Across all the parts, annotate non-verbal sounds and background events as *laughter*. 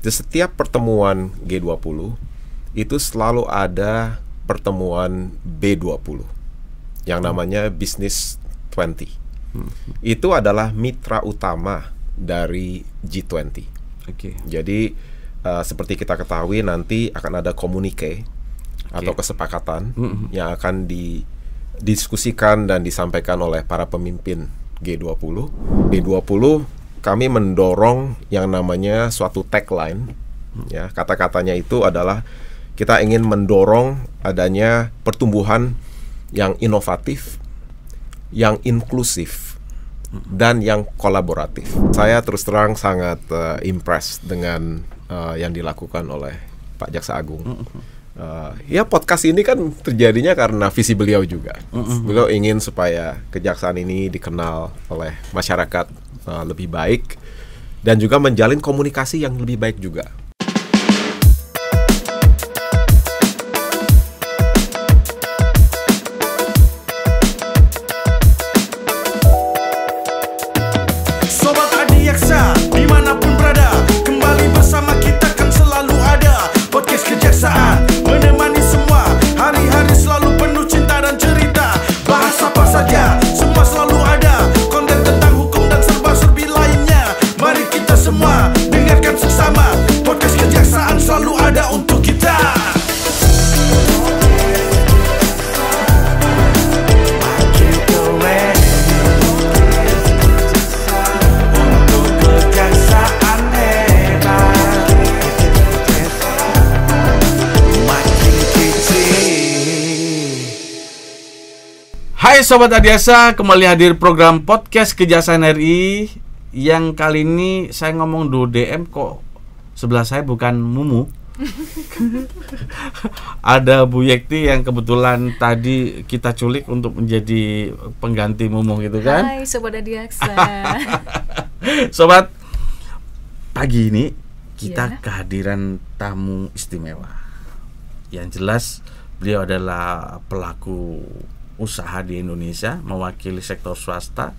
di setiap pertemuan G20 itu selalu ada pertemuan B20 yang namanya Business 20. Hmm. Itu adalah mitra utama dari G20. Okay. Jadi uh, seperti kita ketahui nanti akan ada komunike okay. atau kesepakatan -hmm. yang akan didiskusikan dan disampaikan oleh para pemimpin G20. B20 kami mendorong yang namanya suatu tagline ya kata-katanya itu adalah kita ingin mendorong adanya pertumbuhan yang inovatif, yang inklusif, dan yang kolaboratif. Saya terus terang sangat uh, eh, impress dengan uh, yang dilakukan oleh Pak Jaksa Agung. Uh, ya podcast ini kan terjadinya karena visi beliau juga. Beliau ingin supaya kejaksaan ini dikenal oleh masyarakat Eh, lebih baik dan juga menjalin komunikasi yang lebih baik juga Hai Sobat Adiasa, kembali hadir program podcast Kejaksaan RI Yang kali ini saya ngomong do DM kok sebelah saya bukan Mumu *laughs* Ada Bu Yekti yang kebetulan tadi kita culik untuk menjadi pengganti Mumu gitu kan Hai Sobat Adiasa *laughs* Sobat, pagi ini kita yeah. kehadiran tamu istimewa Yang jelas beliau adalah pelaku usaha di Indonesia, mewakili sektor swasta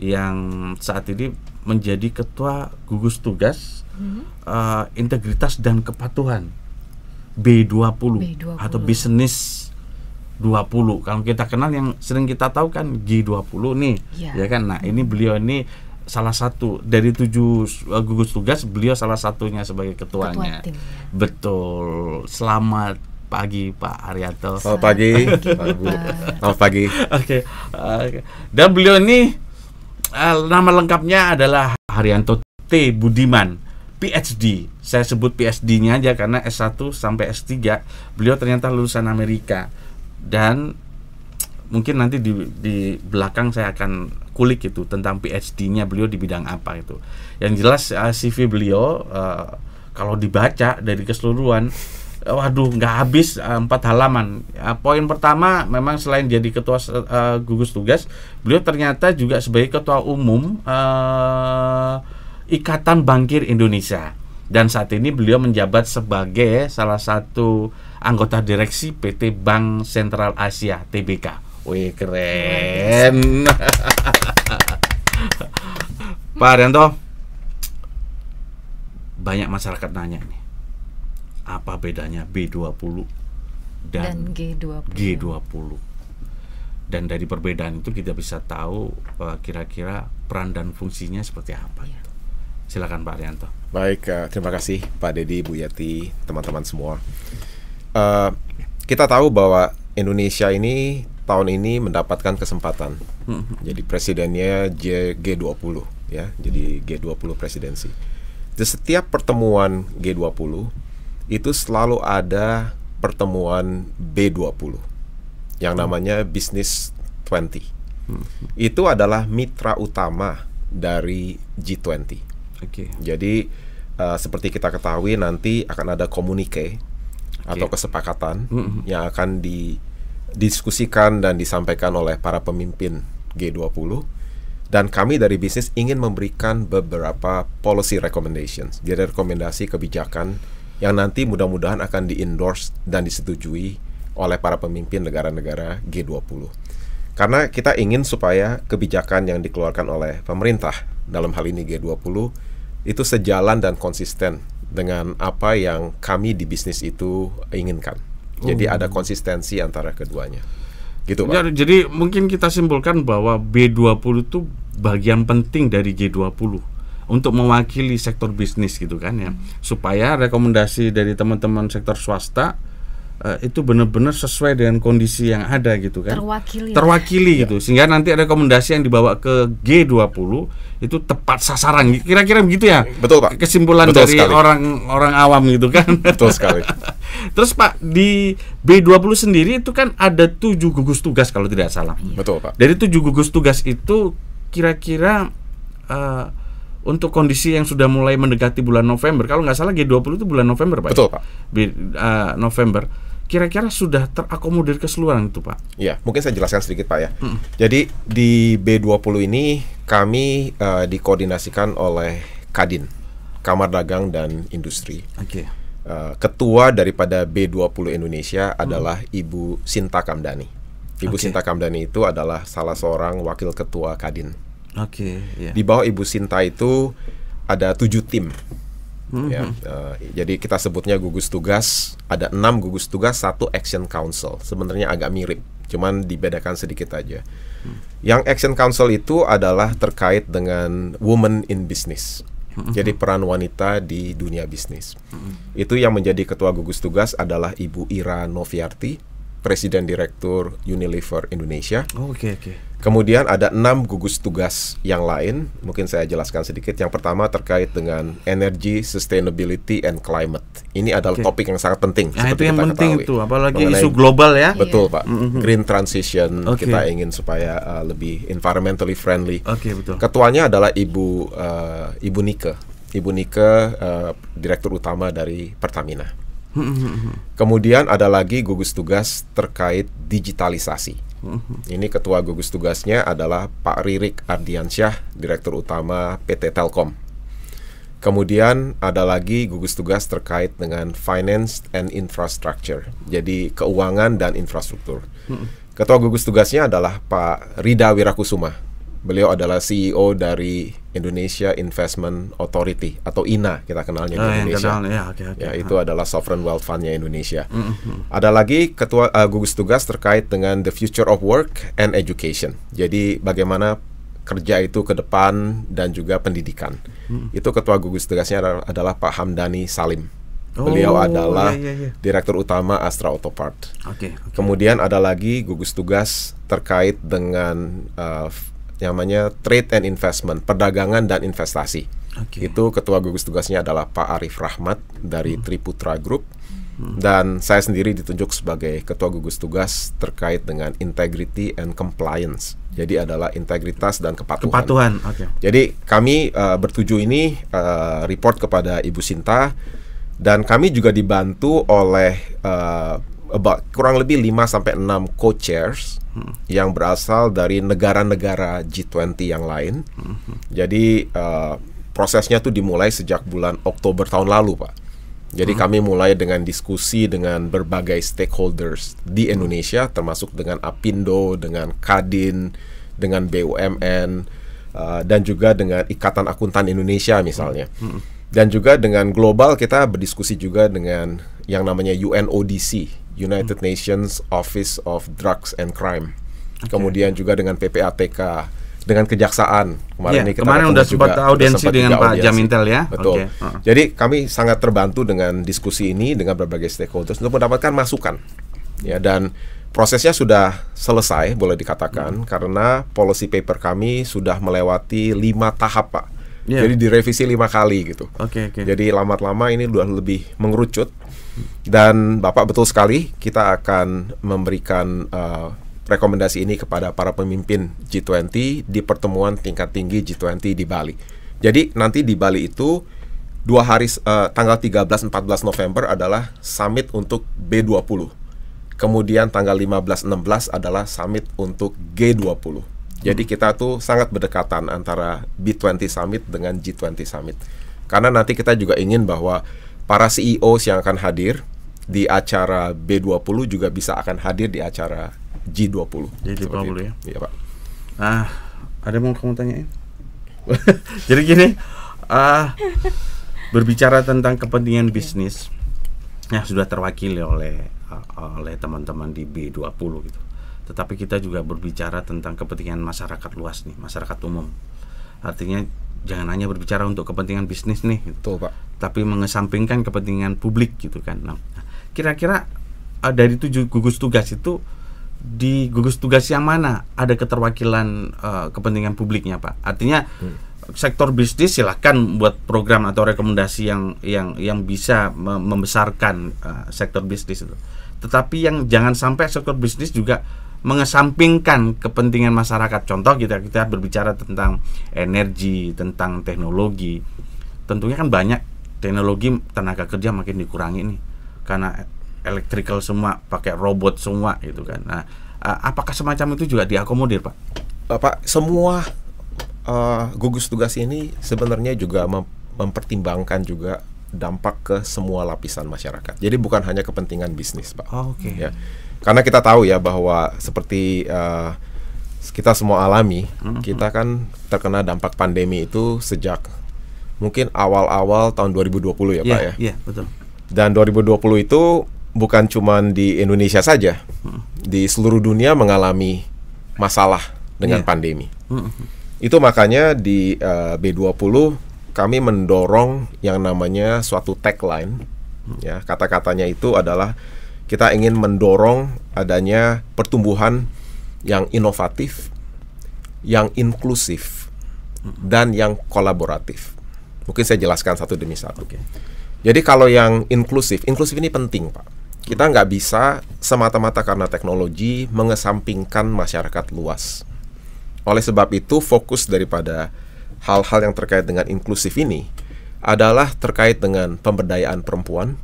yang saat ini menjadi ketua gugus tugas hmm. uh, integritas dan kepatuhan B20, B20 atau bisnis 20. Kalau kita kenal yang sering kita tahu kan G20 nih, yeah. ya kan. Nah, ini beliau ini salah satu dari tujuh eh, gugus tugas beliau salah satunya sebagai ketuanya. Ketua tim, Betul. Selamat pagi Pak Arianto. Selamat pagi, Selamat pagi. Oke. Okay. dan beliau ini eh, nama lengkapnya adalah Haryanto T Budiman, PhD. Saya sebut PhD-nya aja karena S1 sampai S3 beliau ternyata lulusan Amerika dan mungkin nanti di, di belakang saya akan kulik itu tentang PhD-nya beliau di bidang apa itu. Yang jelas eh, CV beliau eh, kalau dibaca dari keseluruhan waduh nggak habis eh, empat halaman ya, poin pertama memang selain jadi ketua uh, gugus tugas beliau ternyata juga sebagai ketua umum uh, ikatan bangkir Indonesia dan saat ini beliau menjabat sebagai salah satu anggota direksi PT Bank Sentral Asia TBK wih keren *laughs* Pak Arianto banyak masyarakat nanya nih apa bedanya B20 dan, dan G20. G20. Dan dari perbedaan itu kita bisa tahu eh, kira-kira peran dan fungsinya seperti apa. Iya. Silakan Pak Arianto. Baik, uh, terima kasih Pak Dedi, Bu Yati, teman-teman semua. Uh, kita tahu bahwa Indonesia ini tahun ini mendapatkan kesempatan. Hmm. Jadi presidennya G20 ya. Jadi G20 presidensi. Di setiap pertemuan G20 itu selalu ada pertemuan B20 yang namanya Business 20. Hmm. Itu adalah mitra utama dari G20. Okay. Jadi uh, seperti kita ketahui nanti akan ada komunike okay. atau kesepakatan hmm. yang akan didiskusikan dan disampaikan oleh para pemimpin G20 dan kami dari bisnis ingin memberikan beberapa policy recommendations, jadi rekomendasi kebijakan yang nanti mudah-mudahan akan diendorse dan disetujui oleh para pemimpin negara-negara G20. Karena kita ingin supaya kebijakan yang dikeluarkan oleh pemerintah dalam hal ini G20 itu sejalan dan konsisten dengan apa yang kami di bisnis itu inginkan. Jadi ada hmm. konsistensi antara keduanya. Gitu, Pak. Jadi, ya, jadi mungkin kita simpulkan bahwa B20 itu bagian penting dari G20 untuk mewakili sektor bisnis gitu kan ya hmm. supaya rekomendasi dari teman-teman sektor swasta uh, itu benar-benar sesuai dengan kondisi yang ada gitu kan terwakili terwakili ya. gitu sehingga nanti rekomendasi yang dibawa ke G20 itu tepat sasaran kira-kira begitu ya betul pak kesimpulan betul dari orang-orang awam gitu kan *laughs* betul sekali *laughs* Terus Pak di B20 sendiri itu kan ada tujuh gugus tugas kalau tidak salah. Betul Pak. Dari tujuh gugus tugas itu kira-kira eh, untuk kondisi yang sudah mulai mendekati bulan November, kalau nggak salah G20 itu bulan November, Pak. Ya? Betul, Pak. uh, November. Kira-kira sudah terakomodir keseluruhan itu, Pak? Ya, mungkin saya jelaskan sedikit, Pak ya. Mm. Jadi di B20 ini kami uh, dikoordinasikan oleh Kadin, Kamar Dagang dan Industri. Oke. Okay. Eh, ketua daripada B20 Indonesia hmm. adalah hmm. Ibu Sinta Kamdani. Ibu okay. Sinta Kamdani itu adalah salah seorang wakil ketua Kadin. Oke. Okay, iya. yeah. Di bawah Ibu Sinta itu ada tujuh tim. Mm-hmm. Ya, uh, jadi kita sebutnya gugus tugas ada enam gugus tugas satu action council sebenarnya agak mirip cuman dibedakan sedikit aja. Mm. Yang action council itu adalah terkait dengan Woman in business. Mm-hmm. Jadi peran wanita di dunia bisnis. Mm-hmm. Itu yang menjadi ketua gugus tugas adalah Ibu Ira Noviarti, presiden direktur Unilever Indonesia. Oh, oke okay, Okay Kemudian ada enam gugus tugas yang lain, mungkin saya jelaskan sedikit. Yang pertama terkait dengan energy, sustainability, and climate. Ini adalah okay. topik yang sangat penting. Nah, itu yang penting ketahui. itu, apalagi Mengenai, isu global ya. Betul yeah. pak. Mm-hmm. Green transition, okay. kita ingin supaya uh, lebih environmentally friendly. okay, betul. Ketuanya adalah ibu uh, ibu Nike, ibu Nike, uh, direktur utama dari Pertamina. Mm-hmm. Kemudian ada lagi gugus tugas terkait digitalisasi ini ketua gugus tugasnya adalah Pak Ririk Ardiansyah, Direktur Utama PT Telkom. Kemudian ada lagi gugus tugas terkait dengan finance and infrastructure, jadi keuangan dan infrastruktur. Ketua gugus tugasnya adalah Pak Rida Wirakusuma Beliau adalah CEO dari Indonesia Investment Authority atau INA kita kenalnya di ah, Indonesia. Kenal, ya, okay, okay. ya itu adalah sovereign wealth fundnya Indonesia. Mm -hmm. Ada lagi ketua uh, gugus tugas terkait dengan the future of work and education. Jadi bagaimana kerja itu ke depan dan juga pendidikan. Mm Itu ketua gugus tugasnya adalah, Pak Hamdani Salim. Oh, Beliau adalah iya, iya. direktur utama Astra Auto Part. Okay, okay. Kemudian ada lagi gugus tugas terkait dengan uh, namanya Trade and Investment, perdagangan dan investasi. Okay. Itu ketua gugus tugasnya adalah Pak Arif Rahmat dari hmm. Triputra Group hmm. dan saya sendiri ditunjuk sebagai ketua gugus tugas terkait dengan integrity and compliance. Jadi adalah integritas dan kepatuhan. Kepatuhan, Okay. Jadi kami uh, eh, bertujuh ini uh, report kepada Ibu Sinta dan kami juga dibantu oleh uh, about kurang lebih 5 sampai 6 co-chairs hmm. yang berasal dari negara-negara G20 yang lain. Hmm. Jadi uh, prosesnya tuh dimulai sejak bulan Oktober tahun lalu, Pak. Jadi hmm. kami mulai dengan diskusi dengan berbagai stakeholders di Indonesia termasuk dengan Apindo, dengan Kadin, dengan BUMN uh, eh, dan juga dengan Ikatan Akuntan Indonesia misalnya. Hmm. Dan juga dengan global kita berdiskusi juga dengan yang namanya UNODC United hmm. Nations Office of Drugs and Crime. Okay. Kemudian juga dengan PPATK, dengan kejaksaan. Kemarin yeah, ini kita kemarin udah sempat audiensi dengan Pak Jamintel ya. Betul. Okay. Uh -huh. Jadi kami sangat terbantu dengan diskusi ini dengan berbagai stakeholders untuk mendapatkan masukan. Ya dan prosesnya sudah selesai boleh dikatakan hmm. karena policy paper kami sudah melewati lima tahap Pak. Yeah. Jadi direvisi lima kali gitu. Oke okay, Okay. Jadi lama-lama ini sudah lebih mengerucut dan Bapak betul sekali kita akan memberikan uh, rekomendasi ini kepada para pemimpin G20 di pertemuan tingkat tinggi G20 di Bali. Jadi nanti di Bali itu dua hari uh, tanggal 13 14 November adalah summit untuk B20. Kemudian tanggal 15 16 adalah summit untuk G20. Jadi kita tuh sangat berdekatan antara B20 summit dengan G20 summit. Karena nanti kita juga ingin bahwa para CEO yang akan hadir di acara B20 juga bisa akan hadir di acara G20. G20 ya. Iya, Pak. Ah, ada yang mau kamu tanyain? *laughs* Jadi gini, ah berbicara tentang kepentingan iya. bisnis yang sudah terwakili oleh ah, oleh teman-teman di B20 gitu. Tetapi kita juga berbicara tentang kepentingan masyarakat luas nih, masyarakat umum. Artinya jangan hanya berbicara untuk kepentingan bisnis nih itu Pak. tapi mengesampingkan kepentingan publik gitu kan nah, kira-kira uh, dari tujuh gugus tugas itu di gugus tugas yang mana ada keterwakilan uh, kepentingan publiknya pak artinya hmm. sektor bisnis silahkan buat program atau rekomendasi yang yang yang bisa membesarkan uh, sektor bisnis itu tetapi yang jangan sampai sektor bisnis juga mengesampingkan kepentingan masyarakat. Contoh kita kita berbicara tentang energi, tentang teknologi. Tentunya kan banyak teknologi tenaga kerja makin dikurangi nih karena electrical semua, pakai robot semua gitu kan. Nah, apakah semacam itu juga diakomodir, Pak? Pak, semua uh, gugus tugas ini sebenarnya juga mem mempertimbangkan juga dampak ke semua lapisan masyarakat. Jadi bukan hanya kepentingan bisnis, Pak. Oh, Oke. Okay. Ya karena kita tahu ya bahwa seperti uh, kita semua alami, mm -hmm. kita hmm. kan terkena dampak pandemi itu sejak mungkin awal-awal tahun 2020 ya yeah, Pak iya, ya. Iya, yeah, betul. Dan 2020 itu bukan cuman di Indonesia saja. Mm -hmm. Di seluruh dunia mengalami masalah dengan yeah. pandemi. Mm -hmm. Itu makanya di eh, uh, B20 kami mendorong yang namanya suatu tagline hmm. ya, kata-katanya itu adalah kita ingin mendorong adanya pertumbuhan yang inovatif, yang inklusif, dan yang kolaboratif. Mungkin saya jelaskan satu demi satu. Okay. Jadi kalau yang inklusif, inklusif ini penting Pak. Kita nggak bisa semata-mata karena teknologi mengesampingkan masyarakat luas. Oleh sebab itu fokus daripada hal-hal yang terkait dengan inklusif ini adalah terkait dengan pemberdayaan perempuan,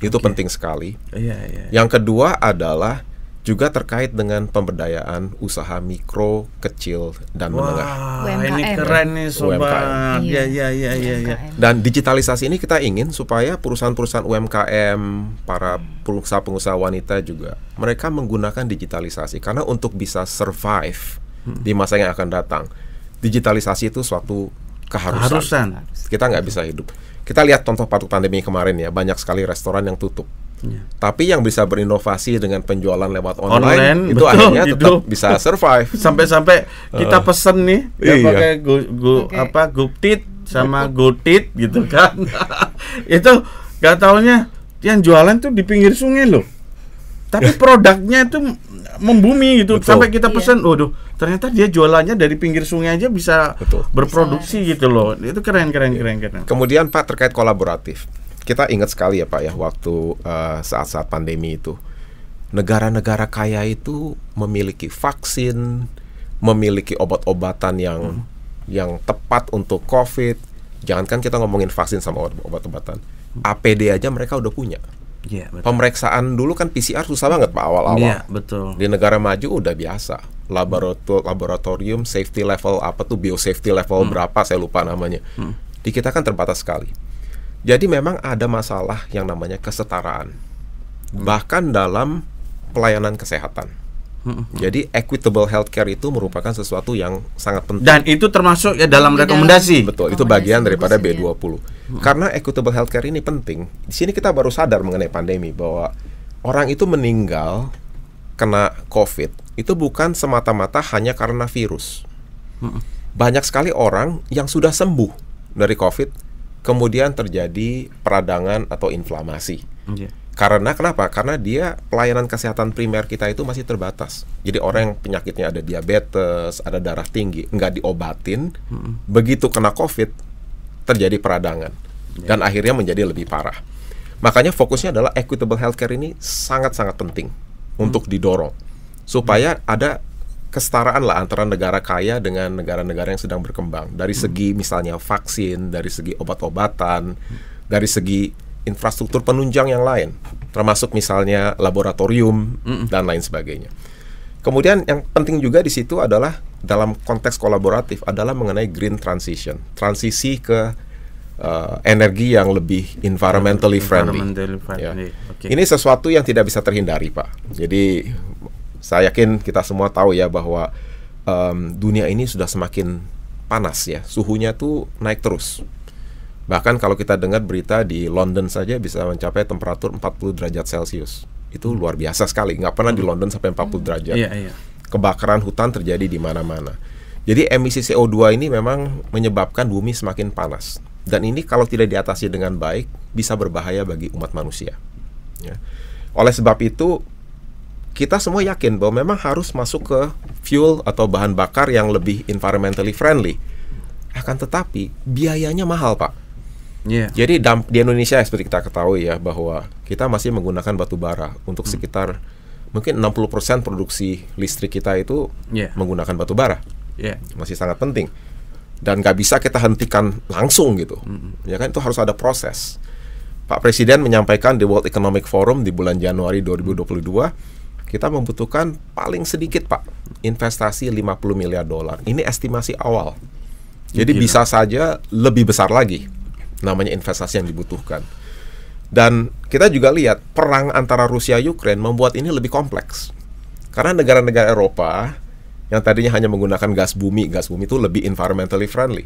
itu penting sekali. Yeah, yeah, Yang kedua adalah juga terkait dengan pemberdayaan usaha mikro, kecil dan wow, menengah. UMKM. Ini keren nih sobat. UMKM. Iya iya iya iya. iya. Dan digitalisasi ini kita ingin supaya perusahaan-perusahaan UMKM, para pengusaha-pengusaha wanita juga mereka menggunakan digitalisasi karena untuk bisa survive hmm. di masa yang akan datang. Digitalisasi itu suatu keharusan. Kita nggak bisa hidup kita lihat contoh waktu pandemi kemarin ya banyak sekali restoran yang tutup Ya. tapi yang bisa berinovasi dengan penjualan lewat online, online itu betul, akhirnya hidup. bisa survive *laughs* sampai-sampai kita eh. pesen nih uh, iya. pakai go, go okay. apa guptit sama gutit gitu kan *laughs* itu gak taunya yang jualan tuh di pinggir sungai loh tapi produknya itu membumi gitu Betul. sampai kita pesan, iya. waduh ternyata dia jualannya dari pinggir sungai aja bisa Betul. berproduksi bisa. gitu loh itu keren keren keren keren kemudian pak terkait kolaboratif kita ingat sekali ya pak ya waktu eh, saat-saat uh, pandemi itu negara-negara kaya itu memiliki vaksin memiliki obat-obatan yang hmm. yang tepat untuk covid jangankan kita ngomongin vaksin sama obat-obatan hmm. APD aja mereka udah punya Yeah, betul. Pemeriksaan dulu kan PCR susah banget pak awal-awal. Yeah, betul. Di negara maju udah biasa. Laborator laboratorium safety level apa tuh biosafety level hmm. berapa saya lupa namanya. Hmm. Di kita kan terbatas sekali. Jadi memang ada masalah yang namanya kesetaraan. Hmm. Bahkan dalam pelayanan kesehatan hmm Jadi equitable healthcare itu merupakan sesuatu yang sangat penting. Dan itu termasuk ya dalam rekomendasi. Betul, itu bagian daripada B20. mm Karena equitable healthcare ini penting. Di sini kita baru sadar mengenai pandemi bahwa orang itu meninggal kena COVID itu bukan semata-mata hanya karena virus. Mm-hmm. Banyak sekali orang yang sudah sembuh dari COVID kemudian terjadi peradangan atau inflamasi. Mm-hmm. Karena kenapa? Karena dia pelayanan kesehatan primer kita itu masih terbatas. Jadi orang yang penyakitnya ada diabetes, ada darah tinggi, nggak diobatin, hmm. begitu kena COVID terjadi peradangan yeah. dan akhirnya menjadi lebih parah. Makanya fokusnya adalah equitable healthcare ini sangat-sangat penting hmm. untuk mm. didorong supaya ada kesetaraan lah antara negara kaya dengan negara-negara yang sedang berkembang dari mm. segi misalnya vaksin, dari segi obat-obatan, mm. dari segi infrastruktur penunjang yang lain, termasuk misalnya laboratorium mm -mm. dan lain sebagainya. Kemudian yang penting juga di situ adalah dalam konteks kolaboratif adalah mengenai green transition, transisi ke uh, energi yang lebih environmentally friendly. Environmentally friendly. Ya. Okay. Ini sesuatu yang tidak bisa terhindari, Pak. Jadi saya yakin kita semua tahu ya bahwa um, dunia ini sudah semakin panas ya, suhunya tuh naik terus. Bahkan kalau kita dengar berita di London saja bisa mencapai temperatur 40 derajat Celcius. Itu hmm. luar biasa sekali. Nggak pernah di hmm. London sampai 40 hmm. derajat. Iya, iya. Kebakaran hutan terjadi di mana-mana. Jadi emisi CO2 ini memang menyebabkan bumi semakin panas. Dan ini kalau tidak diatasi dengan baik bisa berbahaya bagi umat manusia. Ya. Oleh sebab itu kita semua yakin bahwa memang harus masuk ke fuel atau bahan bakar yang lebih environmentally friendly. Akan tetapi biayanya mahal, Pak Yeah. Jadi di Indonesia seperti kita ketahui ya bahwa kita masih menggunakan batu bara untuk hmm. sekitar mungkin 60% produksi listrik kita itu yeah. menggunakan batu bara. Yeah. Masih sangat penting. Dan nggak bisa kita hentikan langsung gitu. -hmm. Ya kan itu harus ada proses. Pak Presiden menyampaikan di World Economic Forum di bulan Januari 2022 kita membutuhkan paling sedikit Pak investasi 50 miliar dolar. Ini estimasi awal. Jadi Gila. bisa saja lebih besar lagi namanya investasi yang dibutuhkan. Dan kita juga lihat perang antara Rusia Ukraina membuat ini lebih kompleks. Karena negara-negara Eropa yang tadinya hanya menggunakan gas bumi, gas bumi itu lebih environmentally friendly.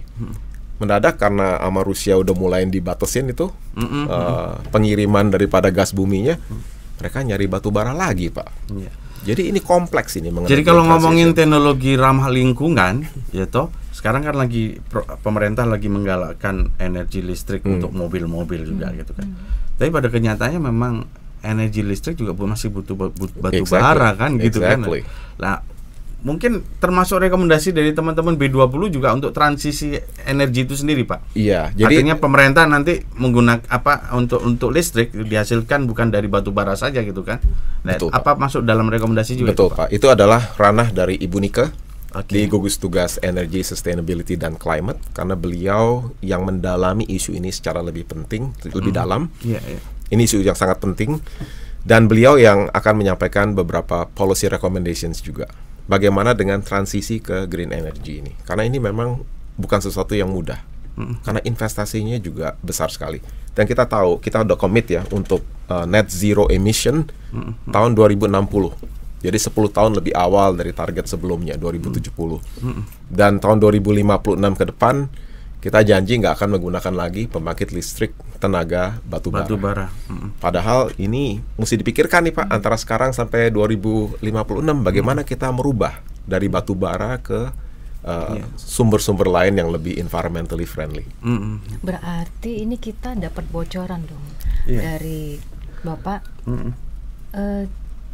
Mendadak karena sama Rusia udah mulai dibatasin itu mm -mm. Uh, pengiriman daripada gas buminya, mereka nyari batu bara lagi, Pak. Yeah. Jadi ini kompleks ini mengenai Jadi kalau ngomongin teknologi ramah lingkungan, ya toh sekarang kan lagi pemerintah lagi menggalakkan energi listrik hmm. untuk mobil-mobil juga hmm. gitu kan. Hmm. Tapi pada kenyataannya memang energi listrik juga masih butuh batu exactly. kan gitu kan. exactly. kan. Nah, mungkin termasuk rekomendasi dari teman-teman B20 juga untuk transisi energi itu sendiri, Pak. Iya, jadi artinya pemerintah nanti menggunakan apa untuk untuk listrik dihasilkan bukan dari batu bara saja gitu kan. Nah, betul, apa Pak. masuk dalam rekomendasi juga Betul, itu, Pak. Pak. Itu adalah ranah dari Ibu nike okay. di gugus tugas energi, sustainability dan climate karena beliau yang mendalami isu ini secara lebih penting lebih mm. dalam. Yeah, yeah. Ini isu yang sangat penting dan beliau yang akan menyampaikan beberapa policy recommendations juga. Bagaimana dengan transisi ke green energy ini? Karena ini memang bukan sesuatu yang mudah. Hmm. Karena investasinya juga besar sekali. Dan kita tahu kita udah komit ya untuk uh, net zero emission mm. tahun 2060 jadi 10 tahun lebih awal dari target sebelumnya 2070. Hmm. Dan tahun 2056 ke depan kita janji nggak akan menggunakan lagi pembangkit listrik tenaga batu bara. Batu bara. Padahal ini mesti dipikirkan nih Pak antara sekarang sampai 2056 bagaimana kita merubah dari batu bara ke eh, iya. sumber-sumber uh, yeah. lain yang lebih environmentally friendly. Berarti ini kita dapat bocoran dong yeah. dari Bapak. Mm -hmm. uh,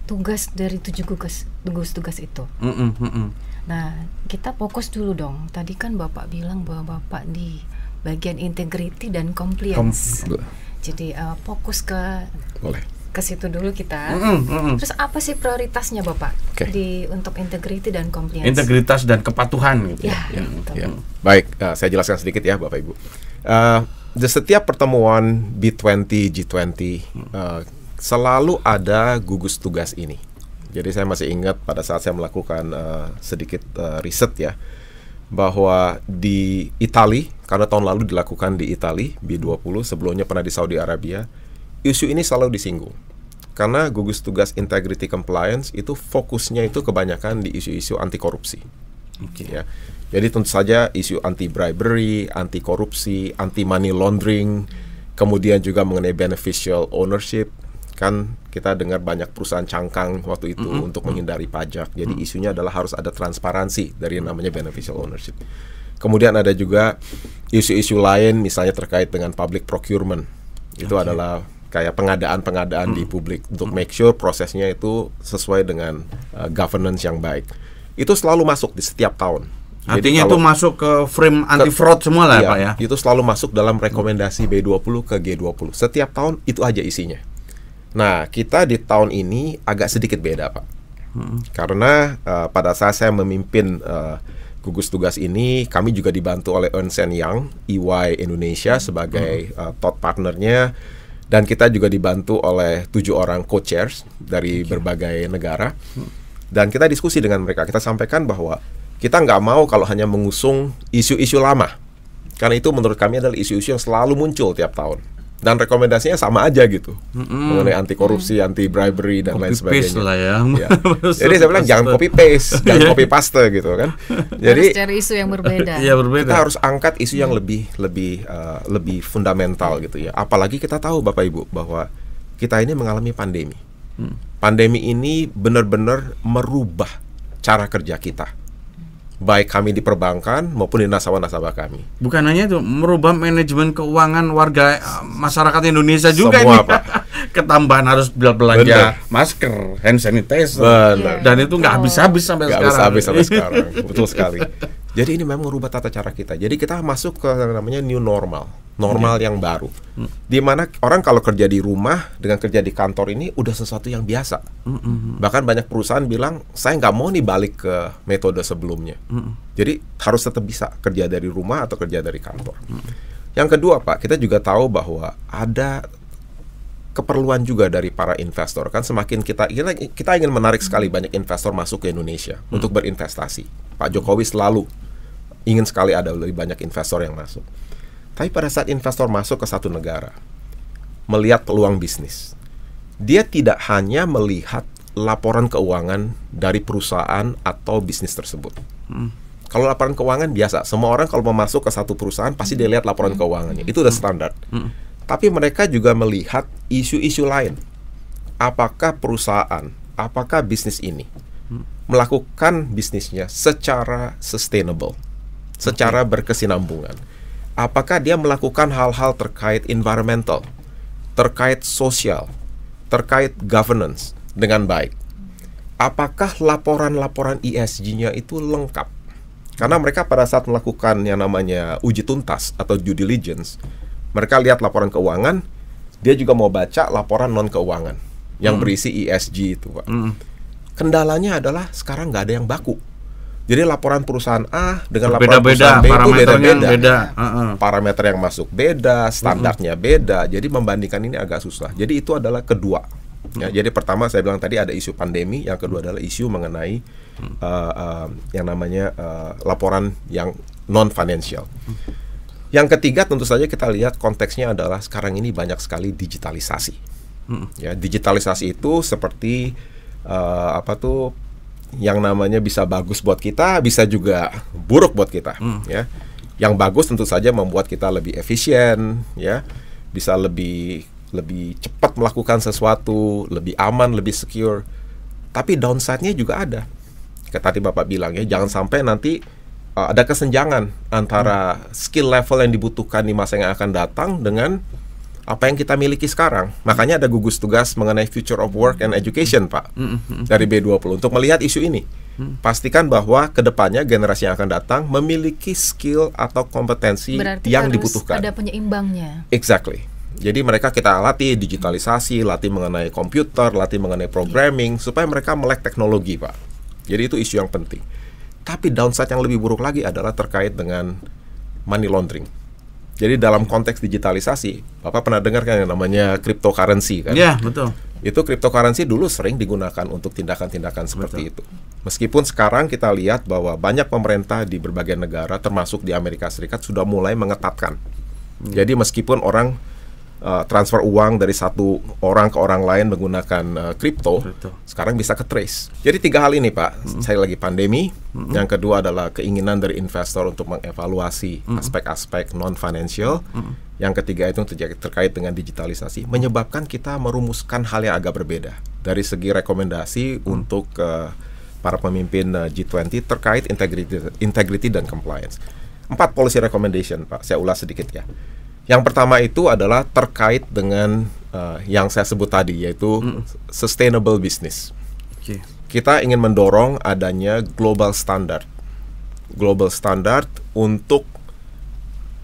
tugas dari tujuh gugus tugas-tugas itu. Mm -mm, mm Nah, kita fokus dulu dong. Tadi kan Bapak bilang bahwa Bapak di bagian integrity dan compliance. Kom Jadi uh, fokus ke Boleh. ke situ dulu kita. Mm Terus apa sih prioritasnya Bapak okay. di untuk integrity dan compliance? Integritas dan kepatuhan gitu. Ya, ya, ya gitu. yang Baik, uh, saya jelaskan sedikit ya Bapak Ibu. Uh, setiap pertemuan B20, G20 uh, selalu ada gugus tugas ini. Jadi saya masih ingat pada saat saya melakukan uh, sedikit uh, riset ya bahwa di Itali karena tahun lalu dilakukan di Itali B20 sebelumnya pernah di Saudi Arabia isu ini selalu disinggung karena gugus tugas integrity compliance itu fokusnya itu kebanyakan di isu-isu anti korupsi. Okay. Ya. Jadi tentu saja isu anti bribery, anti korupsi, anti money laundering, kemudian juga mengenai beneficial ownership kan kita dengar banyak perusahaan cangkang waktu itu mm -hmm. untuk menghindari pajak. Jadi mm -hmm. isunya adalah harus ada transparansi dari yang namanya beneficial ownership. Kemudian ada juga isu-isu lain misalnya terkait dengan public procurement. Itu okay. adalah kayak pengadaan-pengadaan mm -hmm. di publik untuk make sure prosesnya itu sesuai dengan uh, governance yang baik. Itu selalu masuk di setiap tahun. Jadi Artinya itu masuk ke frame anti fraud semua lah ya, iya, ya, Pak ya. Itu selalu masuk dalam rekomendasi B20 ke G20. Setiap tahun itu aja isinya. Nah, kita di tahun ini agak sedikit beda, Pak. Hmm. Karena uh, pada saat saya memimpin uh, gugus tugas ini, kami juga dibantu oleh Ernst Young, EY Indonesia sebagai hmm. uh, thought partnernya, dan kita juga dibantu oleh tujuh orang co-chairs dari okay. berbagai negara. Hmm. Dan kita diskusi dengan mereka, kita sampaikan bahwa kita nggak mau kalau hanya mengusung isu-isu lama, karena itu menurut kami adalah isu-isu yang selalu muncul tiap tahun dan rekomendasinya sama aja gitu mm-hmm. mengenai anti korupsi, mm-hmm. anti bribery dan copy lain sebagainya. Lah ya. ya. *laughs* Jadi saya bilang jangan copy paste, *laughs* jangan iya. copy paste gitu kan. *laughs* Jadi harus cari isu yang berbeda. ya, berbeda. Kita harus angkat isu yang lebih lebih uh, lebih fundamental gitu ya. Apalagi kita tahu Bapak Ibu bahwa kita ini mengalami pandemi. Hmm. Pandemi ini benar-benar merubah cara kerja kita baik kami di perbankan maupun di nasabah-nasabah kami. Bukan hanya itu, merubah manajemen keuangan warga eh, masyarakat Indonesia juga Semua, ini. Apa? *laughs* Ketambahan harus belanja Bener. masker, hand sanitizer. Bener. Dan itu nggak oh. habis-habis sampai gak sekarang. habis-habis sampai *laughs* sekarang. Betul sekali. Jadi ini memang merubah tata cara kita. Jadi kita masuk ke namanya new normal, normal okay. Ya. yang baru. Mm. Di mana orang kalau kerja di rumah dengan kerja di kantor ini udah sesuatu yang biasa. Mm -hmm. Bahkan banyak perusahaan bilang saya nggak mau nih balik ke metode sebelumnya. -hmm. hmm. Jadi harus tetap bisa kerja dari rumah atau kerja dari kantor. Hmm, yang kedua Pak, kita juga tahu bahwa ada keperluan juga dari para investor kan semakin kita kita ingin menarik sekali banyak investor masuk ke Indonesia hmm. untuk berinvestasi. Pak Jokowi selalu ingin sekali ada lebih banyak investor yang masuk. Tapi pada saat investor masuk ke satu negara, melihat peluang bisnis, dia tidak hanya melihat laporan keuangan dari perusahaan atau bisnis tersebut. Hmm. Kalau laporan keuangan biasa, semua orang kalau mau masuk ke satu perusahaan pasti dia lihat laporan hmm. keuangannya. Itu udah hmm. standar. Hmm. Tapi mereka juga melihat isu-isu lain. Apakah perusahaan, apakah bisnis ini hmm. melakukan bisnisnya secara sustainable, secara okay. berkesinambungan. Apakah dia melakukan hal-hal terkait environmental, terkait sosial, terkait governance dengan baik? Apakah laporan-laporan ESG-nya itu lengkap? Karena mereka pada saat melakukan yang namanya uji tuntas atau due diligence, mereka lihat laporan keuangan, dia juga mau baca laporan non keuangan yang hmm. berisi ESG itu, Pak. Hmm. Kendalanya adalah sekarang nggak ada yang baku. Jadi laporan perusahaan A dengan laporan beda, perusahaan B itu beda-beda. Beda. beda beda uh -huh. Parameter yang masuk beda, standarnya uh -huh. beda. Jadi membandingkan ini agak susah. Jadi itu adalah kedua. Ya, Jadi pertama saya bilang tadi ada isu pandemi, yang kedua adalah isu mengenai uh, uh, yang namanya uh, laporan yang non financial. Yang ketiga tentu saja kita lihat konteksnya adalah sekarang ini banyak sekali digitalisasi. Hmm. Ya, digitalisasi itu seperti uh, apa tuh yang namanya bisa bagus buat kita, bisa juga buruk buat kita, hmm. ya. Yang bagus tentu saja membuat kita lebih efisien, ya. Bisa lebih lebih cepat melakukan sesuatu, lebih aman, lebih secure. Tapi downside-nya juga ada. Kayak tadi Bapak bilang ya, jangan sampai nanti uh, ada kesenjangan antara hmm. skill level yang dibutuhkan di masa yang akan datang dengan apa yang kita miliki sekarang. Makanya ada gugus tugas mengenai Future of Work and Education, Pak, dari B20 untuk melihat isu ini. Pastikan bahwa kedepannya generasi yang akan datang memiliki skill atau kompetensi Berarti yang harus dibutuhkan. Ada penyeimbangnya. Exactly. Jadi mereka kita latih digitalisasi, latih mengenai komputer, latih mengenai programming iya. supaya mereka melek teknologi, Pak. Jadi itu isu yang penting. Tapi downside yang lebih buruk lagi adalah terkait dengan money laundering. Jadi dalam konteks digitalisasi, Bapak pernah dengar kan yang namanya cryptocurrency kan? Iya, betul. Itu cryptocurrency dulu sering digunakan untuk tindakan-tindakan seperti betul. itu. Meskipun sekarang kita lihat bahwa banyak pemerintah di berbagai negara termasuk di Amerika Serikat sudah mulai mengetatkan. Hmm. Jadi meskipun orang Eh, transfer uang dari satu orang ke orang lain menggunakan uh, kripto, sekarang bisa ke trace. Jadi tiga hal ini Pak, mm-hmm. saya lagi pandemi. Mm-hmm. Yang kedua adalah keinginan dari investor untuk mengevaluasi mm-hmm. aspek-aspek non financial. Mm-hmm. Yang ketiga itu terkait dengan digitalisasi, menyebabkan kita merumuskan hal yang agak berbeda dari segi rekomendasi mm-hmm. untuk uh, para pemimpin G20 terkait integrity, integrity dan compliance. Empat policy recommendation Pak, saya ulas sedikit ya. Yang pertama itu adalah terkait dengan uh, yang saya sebut tadi yaitu mm. sustainable business. Okay. Kita ingin mendorong adanya global standard, global standard untuk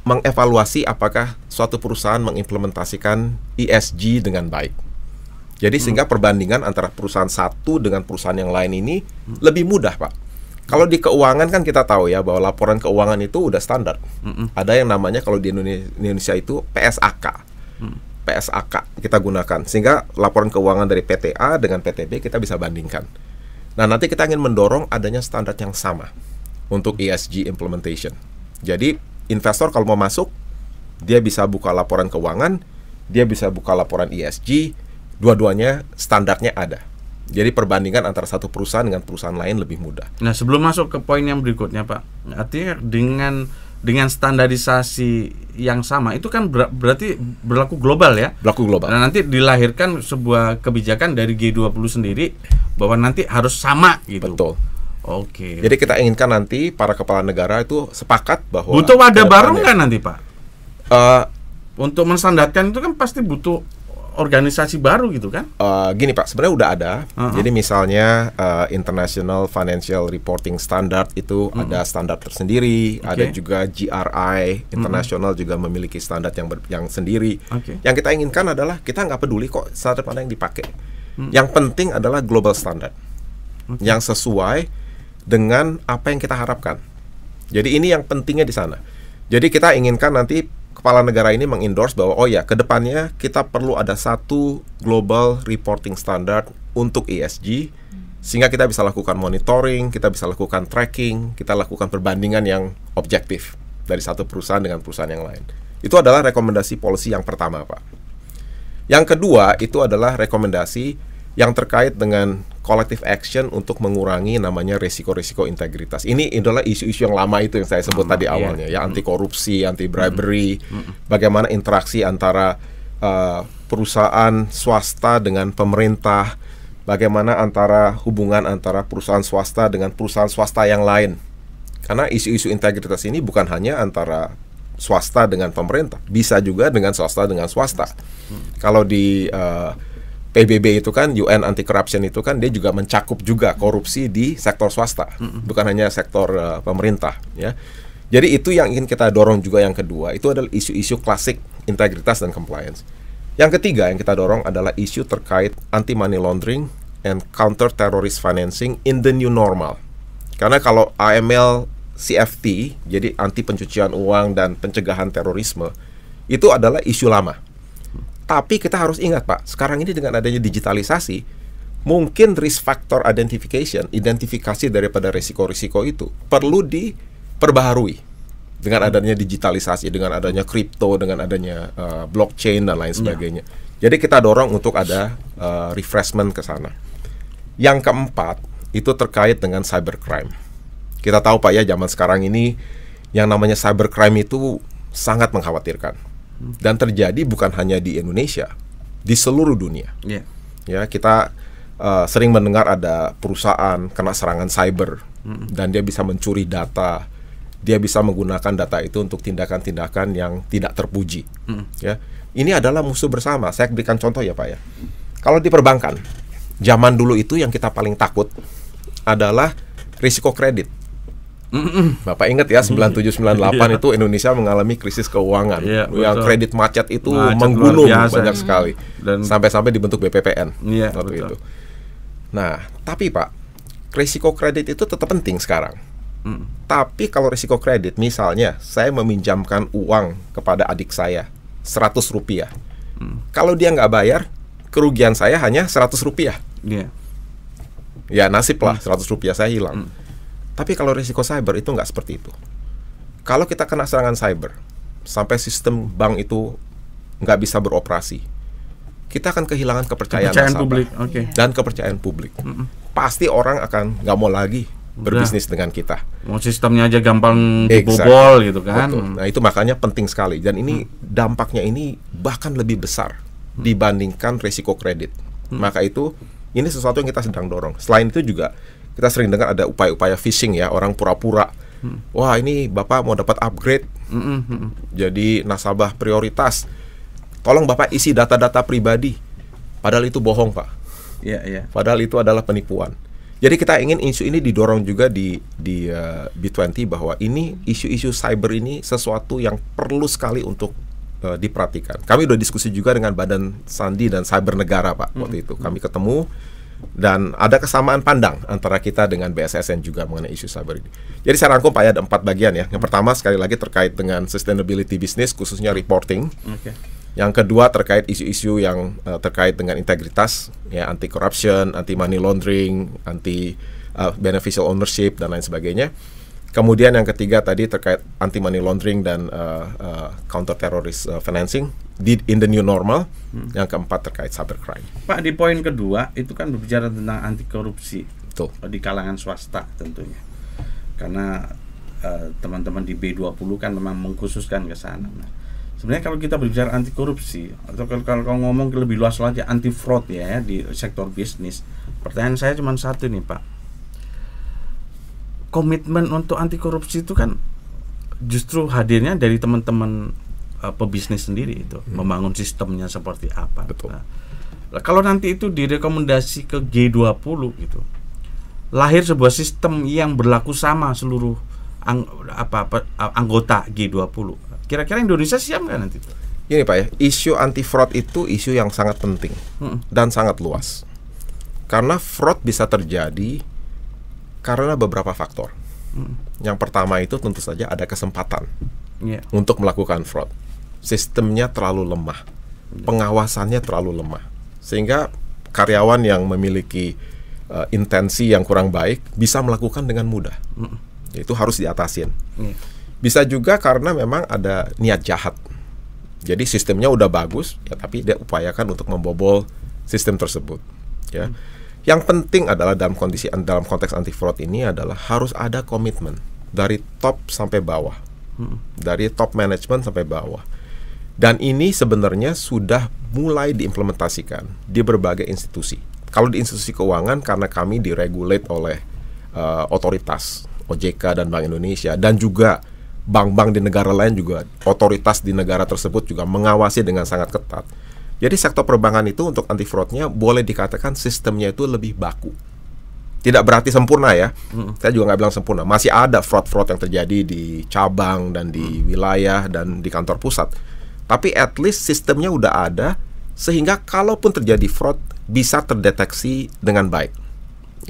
mengevaluasi apakah suatu perusahaan mengimplementasikan ESG dengan baik. Jadi sehingga perbandingan antara perusahaan satu dengan perusahaan yang lain ini lebih mudah, Pak. Kalau di keuangan kan kita tahu ya bahwa laporan keuangan itu udah standar. Mm -mm. Ada yang namanya kalau di Indonesia itu PSAK. Mm. PSAK kita gunakan sehingga laporan keuangan dari PTA dengan PTB kita bisa bandingkan. Nah, nanti kita ingin mendorong adanya standar yang sama untuk ESG implementation. Jadi, investor kalau mau masuk dia bisa buka laporan keuangan, dia bisa buka laporan ESG, dua-duanya standarnya ada. Jadi perbandingan antara satu perusahaan dengan perusahaan lain lebih mudah. Nah, sebelum masuk ke poin yang berikutnya, Pak. Artinya dengan dengan standarisasi yang sama itu kan ber berarti berlaku global ya. Berlaku global. Nah, nanti dilahirkan sebuah kebijakan dari G20 sendiri bahwa nanti harus sama gitu. Betul. Oke. Okay. Jadi kita inginkan nanti para kepala negara itu sepakat bahwa butuh wadah baru nggak nanti pak? Uh, Untuk menstandarkan itu kan pasti butuh organisasi baru gitu kan? Uh, gini Pak, sebenarnya udah ada. Uh -huh. Jadi misalnya uh, International Financial Reporting Standard itu uh -huh. ada standar tersendiri, okay. ada juga GRI International uh -huh. juga memiliki standar yang ber, yang sendiri. Okay. Yang kita inginkan adalah kita nggak peduli kok standar mana yang dipakai. Uh mm. -huh. Yang penting adalah global standar okay. yang sesuai dengan apa yang kita harapkan. Jadi ini yang pentingnya di sana. Jadi kita inginkan nanti kepala negara ini mengendorse bahwa oh ya kedepannya kita perlu ada satu global reporting standard untuk ESG sehingga kita bisa lakukan monitoring, kita bisa lakukan tracking, kita lakukan perbandingan yang objektif dari satu perusahaan dengan perusahaan yang lain. Itu adalah rekomendasi polisi yang pertama, Pak. Yang kedua itu adalah rekomendasi yang terkait dengan collective action untuk mengurangi namanya risiko-risiko integritas. Ini adalah isu-isu yang lama itu yang saya sebut lama, ah, tadi awalnya awalnya ya anti hmm. korupsi, anti bribery, hmm. bagaimana interaksi antara uh, perusahaan swasta dengan pemerintah, bagaimana antara hubungan antara perusahaan swasta dengan perusahaan swasta yang lain. Karena isu-isu integritas ini bukan hanya antara swasta dengan pemerintah, bisa juga dengan swasta dengan swasta. Hmm. Kalau di uh, PBB itu kan UN anti corruption itu kan dia juga mencakup juga korupsi di sektor swasta, mm-hmm. bukan hanya sektor uh, pemerintah ya. Jadi itu yang ingin kita dorong juga yang kedua itu adalah isu-isu klasik integritas dan compliance. Yang ketiga yang kita dorong adalah isu terkait anti money laundering and counter terrorist financing in the new normal. Karena kalau AML CFT jadi anti pencucian uang dan pencegahan terorisme itu adalah isu lama tapi kita harus ingat Pak, sekarang ini dengan adanya digitalisasi, mungkin risk factor identification, identifikasi daripada risiko-risiko itu perlu diperbaharui dengan adanya digitalisasi, dengan adanya kripto, dengan adanya uh, blockchain dan lain iya. sebagainya. Ya. Jadi kita dorong untuk ada uh, refreshment ke sana. Yang keempat itu terkait dengan cybercrime. Kita tahu Pak ya zaman sekarang ini yang namanya cybercrime itu sangat mengkhawatirkan dan terjadi bukan hanya di Indonesia, di seluruh dunia. Yeah. Ya, kita uh, sering mendengar ada perusahaan kena serangan cyber mm dan dia bisa mencuri data, dia bisa menggunakan data itu untuk tindakan-tindakan yang tidak terpuji. mm Ya, ini adalah musuh bersama. Saya berikan contoh ya, Pak ya. Kalau di perbankan, zaman dulu itu yang kita paling takut adalah risiko kredit. Mm-mm. Bapak ingat ya 9798 yeah. Iya. itu Indonesia mengalami krisis keuangan. Yeah, yang betul. kredit macet itu macet menggunung banyak sekali. Dan sampai-sampai dibentuk BPPN yeah, iya, itu. Nah, tapi Pak, risiko kredit itu tetap penting sekarang. Mm. Tapi kalau risiko kredit misalnya saya meminjamkan uang kepada adik saya 100 rupiah. Mm. Kalau dia nggak bayar, kerugian saya hanya 100 rupiah. Yeah. Ya nasib lah 100 iya. rupiah saya hilang. Mm tapi kalau risiko cyber itu nggak seperti itu. Kalau kita kena serangan cyber, sampai sistem bank itu nggak bisa beroperasi, kita akan kehilangan kepercayaan, kepercayaan publik. Okay. Iya. dan kepercayaan publik. Mm -mm. Pasti orang akan nggak mau lagi berbisnis Udah. dengan kita. Mau sistemnya aja gampang dibobol exactly. gitu kan. Betul. Nah, itu makanya penting sekali dan ini mm. dampaknya ini bahkan lebih besar mm. dibandingkan risiko kredit. Mm. Maka itu ini sesuatu yang kita sedang dorong. Selain itu juga kita sering dengar ada upaya-upaya phishing ya orang pura-pura hmm. wah ini bapak mau dapat upgrade hmm. jadi nasabah prioritas tolong bapak isi data-data pribadi padahal itu bohong pak yeah, yeah. padahal itu adalah penipuan jadi kita ingin isu ini didorong juga di di uh, eh, B20 bahwa ini isu-isu cyber ini sesuatu yang perlu sekali untuk uh, diperhatikan. Kami udah diskusi juga dengan Badan Sandi dan Cyber Negara Pak waktu hmm. itu. Kami ketemu dan ada kesamaan pandang antara kita dengan BSSN juga mengenai isu cyber ini. Jadi saya rangkum Pak ya ada empat bagian ya. Yang pertama sekali lagi terkait dengan sustainability bisnis khususnya reporting. Okay. Yang kedua terkait isu-isu yang uh, terkait dengan integritas ya anti corruption, anti money laundering, anti uh, beneficial ownership dan lain sebagainya. Kemudian yang ketiga tadi terkait anti money laundering dan uh, eh, uh, eh, counter terrorist uh, eh, financing di in the new normal. Hmm. Yang keempat terkait cybercrime. Pak di poin kedua itu kan berbicara tentang anti korupsi Betul. Oh, di kalangan swasta tentunya. Karena teman-teman uh, di B20 kan memang mengkhususkan ke sana. Nah, sebenarnya kalau kita berbicara anti korupsi atau kalau, kalau ngomong lebih luas lagi anti fraud ya di sektor bisnis, pertanyaan saya cuma satu nih Pak komitmen untuk anti korupsi itu kan justru hadirnya dari teman-teman uh, pebisnis sendiri itu hmm. membangun sistemnya seperti apa. Nah, kalau nanti itu direkomendasi ke G20 gitu. Lahir sebuah sistem yang berlaku sama seluruh ang apa, apa anggota G20. Kira-kira Indonesia siap nggak nanti? Ini Pak ya, isu anti fraud itu isu yang sangat penting hmm. dan sangat luas. Karena fraud bisa terjadi karena beberapa faktor. Hmm. Yang pertama itu tentu saja ada kesempatan yeah. untuk melakukan fraud. Sistemnya terlalu lemah, iya. pengawasannya terlalu lemah, sehingga karyawan yang memiliki uh, intensi yang kurang baik bisa melakukan dengan mudah. Hmm. Itu harus diatasin. Yeah. Bisa juga karena memang ada niat jahat. Jadi sistemnya udah bagus, ya tapi dia upayakan untuk membobol sistem tersebut. Ya. Hmm yang penting adalah dalam kondisi dalam konteks anti fraud ini adalah harus ada komitmen dari top sampai bawah. Hmm. Dari top management sampai bawah. Dan ini sebenarnya sudah mulai diimplementasikan di berbagai institusi. Kalau di institusi keuangan karena kami diregulate oleh uh, otoritas OJK dan Bank Indonesia dan juga bank-bank di negara lain juga otoritas di negara tersebut juga mengawasi dengan sangat ketat. Jadi sektor perbankan itu untuk anti fraudnya boleh dikatakan sistemnya itu lebih baku. Tidak berarti sempurna ya. Hmm. Saya juga nggak bilang sempurna. Masih ada fraud-fraud yang terjadi di cabang dan di hmm. wilayah dan di kantor pusat. Tapi at least sistemnya udah ada sehingga kalaupun terjadi fraud bisa terdeteksi dengan baik.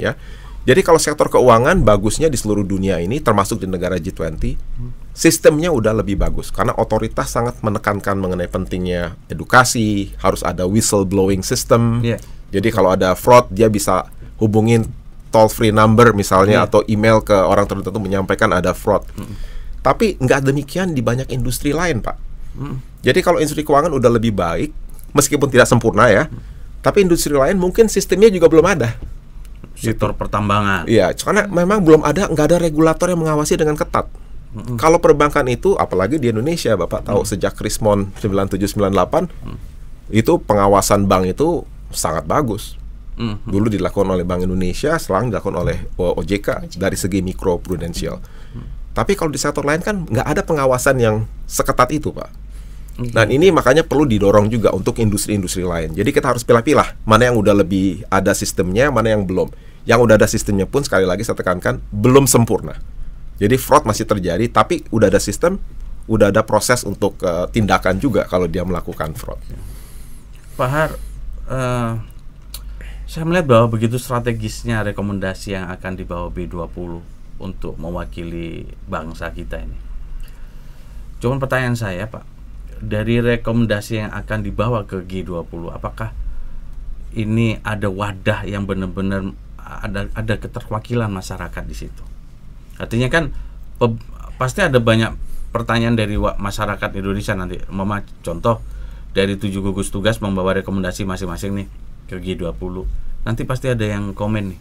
Ya. Jadi kalau sektor keuangan bagusnya di seluruh dunia ini termasuk di negara G20 hmm sistemnya udah lebih bagus karena otoritas sangat menekankan mengenai pentingnya edukasi, harus ada whistleblowing system. Yeah. Jadi kalau ada fraud dia bisa hubungin toll free number misalnya yeah. atau email ke orang tertentu menyampaikan ada fraud. Mm Tapi nggak demikian di banyak industri lain, Pak. Mm Jadi kalau industri keuangan udah lebih baik meskipun tidak sempurna ya. Mm Tapi industri lain mungkin sistemnya juga belum ada sektor gitu. pertambangan. Iya, karena memang belum ada nggak ada regulator yang mengawasi dengan ketat. -hmm. Kalau perbankan itu apalagi di Indonesia Bapak tahu mm -hmm. sejak Krismon 9798 mm -hmm. itu pengawasan bank itu sangat bagus. Mm -hmm. Dulu dilakukan oleh Bank Indonesia, sekarang dilakukan oleh OJK, OJK. dari segi mikro prudensial. Mm -hmm. Tapi kalau di sektor lain kan nggak ada pengawasan yang seketat itu, Pak. Iya. Dan ini makanya perlu didorong juga untuk industri-industri lain. Jadi kita harus pilih-pilih mana yang udah lebih ada sistemnya, mana yang belum. Yang udah ada sistemnya pun sekali lagi saya tekankan belum sempurna. Jadi fraud masih terjadi, tapi udah ada sistem, udah ada proses untuk uh, tindakan juga kalau dia melakukan fraud. Pak Har, uh, eh, saya melihat bahwa begitu strategisnya rekomendasi yang akan dibawa B20 untuk mewakili bangsa kita ini. Cuman pertanyaan saya, Pak, dari rekomendasi yang akan dibawa ke G20, apakah ini ada wadah yang benar-benar ada ada keterwakilan masyarakat di situ? Artinya kan pasti ada banyak pertanyaan dari masyarakat Indonesia nanti. Mama contoh dari tujuh gugus tugas membawa rekomendasi masing-masing nih ke G20. Nanti pasti ada yang komen nih.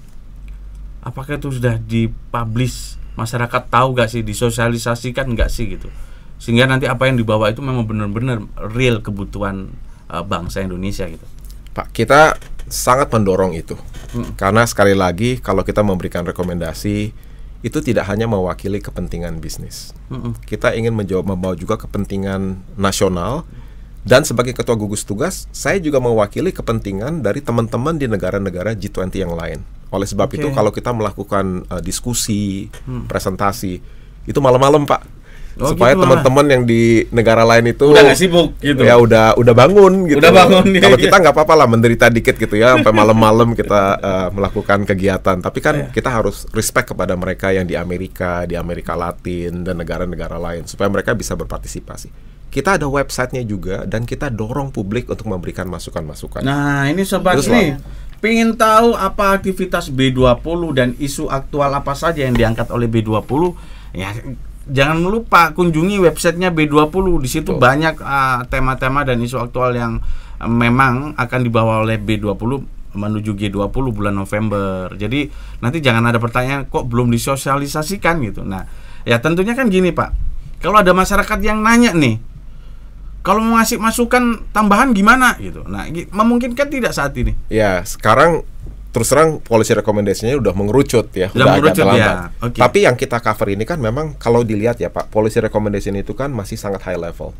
Apakah itu sudah dipublish? Masyarakat tahu gak sih disosialisasikan gak sih gitu. Sehingga nanti apa yang dibawa itu memang benar-benar real kebutuhan uh, bangsa Indonesia gitu. Pak, kita sangat mendorong itu. Hmm. Karena sekali lagi kalau kita memberikan rekomendasi itu tidak hanya mewakili kepentingan bisnis. Mm -hmm. Kita ingin menjawab membawa juga kepentingan nasional dan sebagai ketua gugus tugas, saya juga mewakili kepentingan dari teman-teman di negara-negara G20 yang lain. Oleh sebab okay. itu kalau kita melakukan uh, diskusi, hmm. presentasi, itu malam-malam, Pak oh, supaya gitu teman-teman yang di negara lain itu udah gak sibuk gitu ya udah udah bangun gitu udah bangun ya, kalau ya. kita nggak apa-apa lah menderita dikit gitu ya sampai malam-malam kita uh, melakukan kegiatan tapi kan ya. kita harus respect kepada mereka yang di Amerika di Amerika Latin dan negara-negara lain supaya mereka bisa berpartisipasi kita ada websitenya juga dan kita dorong publik untuk memberikan masukan-masukan. Nah ini sobat Terus ini Pengen tahu apa aktivitas B20 dan isu aktual apa saja yang diangkat oleh B20? Ya jangan lupa kunjungi websitenya B20 di situ oh. banyak ah, tema-tema uh, dan isu aktual yang ah, memang akan dibawa oleh B20 menuju G20 bulan November. Jadi nanti jangan ada pertanyaan kok belum disosialisasikan gitu. Nah, ya tentunya kan gini, Pak. Kalau ada masyarakat yang nanya nih, kalau mau ngasih masukan tambahan gimana gitu. Nah, memungkinkan tidak saat ini. Ya, sekarang terus terang policy recommendation-nya udah mengerucut ya, udah, udah mengerucut agak ya. Okay. Tapi yang kita cover ini kan memang kalau dilihat ya Pak, policy recommendation itu kan masih sangat high level.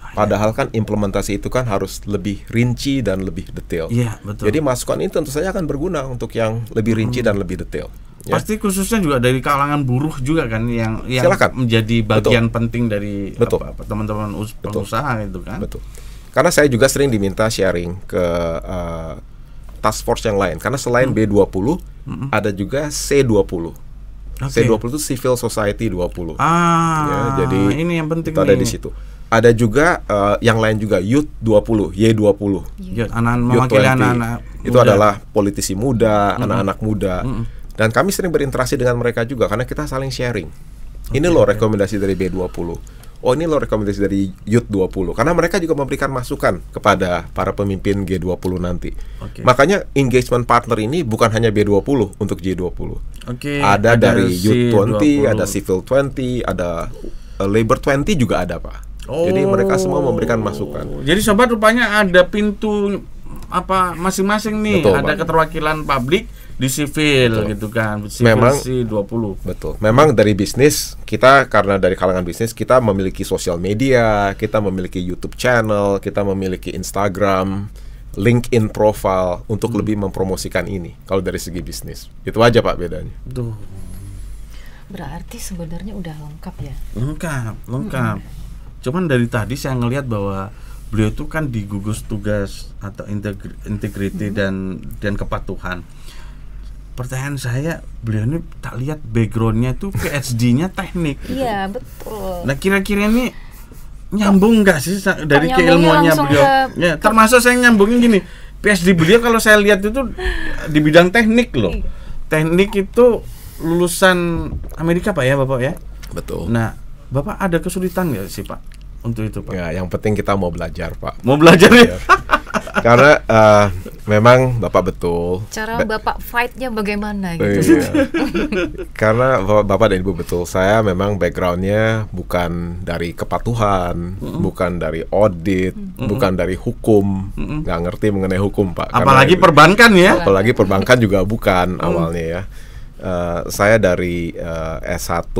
Ah, iya. Padahal kan implementasi itu kan harus lebih rinci dan lebih detail. Iya, betul. Jadi masukan ini tentu saja akan berguna untuk yang lebih rinci hmm. dan lebih detail. Ya. Pasti khususnya juga dari kalangan buruh juga kan yang yang Silakan. menjadi bagian betul. penting dari betul. Apa, teman-teman us- pengusaha itu kan. Betul. Karena saya juga sering diminta sharing ke uh, task force yang lain karena selain hmm. B20 hmm. ada juga C20. Okay. C20 itu Civil Society 20. Ah, ya, jadi ini yang penting itu ada di situ. Ada juga uh, yang lain juga Youth 20, Y20. Youth anak-anak anak-anak Itu adalah politisi muda, hmm. anak-anak hmm. muda. Hmm. Dan kami sering berinteraksi dengan mereka juga karena kita saling sharing. Okay, ini loh rekomendasi dari B20 oh ini lo rekomendasi dari Youth 20 karena mereka juga memberikan masukan kepada para pemimpin G20 nanti. Okay. Makanya engagement partner ini bukan hanya B20 untuk G20. Okay. Ada, ada dari Youth 20, 20, ada Civil 20, ada eh, Labor 20 juga ada, Pak. Oh. Jadi mereka semua memberikan masukan. Jadi sobat rupanya ada pintu apa masing-masing nih, Betul, ada Pak. keterwakilan publik di sipil betul. gitu kan sipil memang si 20 betul memang dari bisnis kita karena dari kalangan bisnis kita memiliki sosial media kita memiliki YouTube channel kita memiliki Instagram LinkedIn profile untuk hmm. lebih mempromosikan ini kalau dari segi bisnis itu aja pak bedanya Duh. berarti sebenarnya udah lengkap ya lengkap lengkap hmm. cuman dari tadi saya ngelihat bahwa beliau itu kan digugus tugas atau integriti hmm. dan dan kepatuhan pertanyaan saya beliau ini tak lihat backgroundnya tuh PhD-nya teknik. Iya betul. Nah kira-kira ini nyambung nggak sih dari keilmuannya beliau? Ke, ya termasuk saya nyambungin gini PhD beliau kalau saya lihat itu di bidang teknik loh. Iya. Teknik itu lulusan Amerika pak ya bapak ya. Betul. Nah bapak ada kesulitan nggak sih pak? untuk itu pak. Ya, yang penting kita mau belajar pak. Mau belajar ya. Iya karena uh, memang bapak betul cara bapak fightnya bagaimana gitu iya. *laughs* karena bapak dan ibu betul saya memang backgroundnya bukan dari kepatuhan mm -hmm. bukan dari audit mm -hmm. bukan dari hukum nggak mm -hmm. ngerti mengenai hukum pak apalagi perbankan ya apalagi perbankan juga bukan mm. awalnya ya Uh, saya dari uh, S1,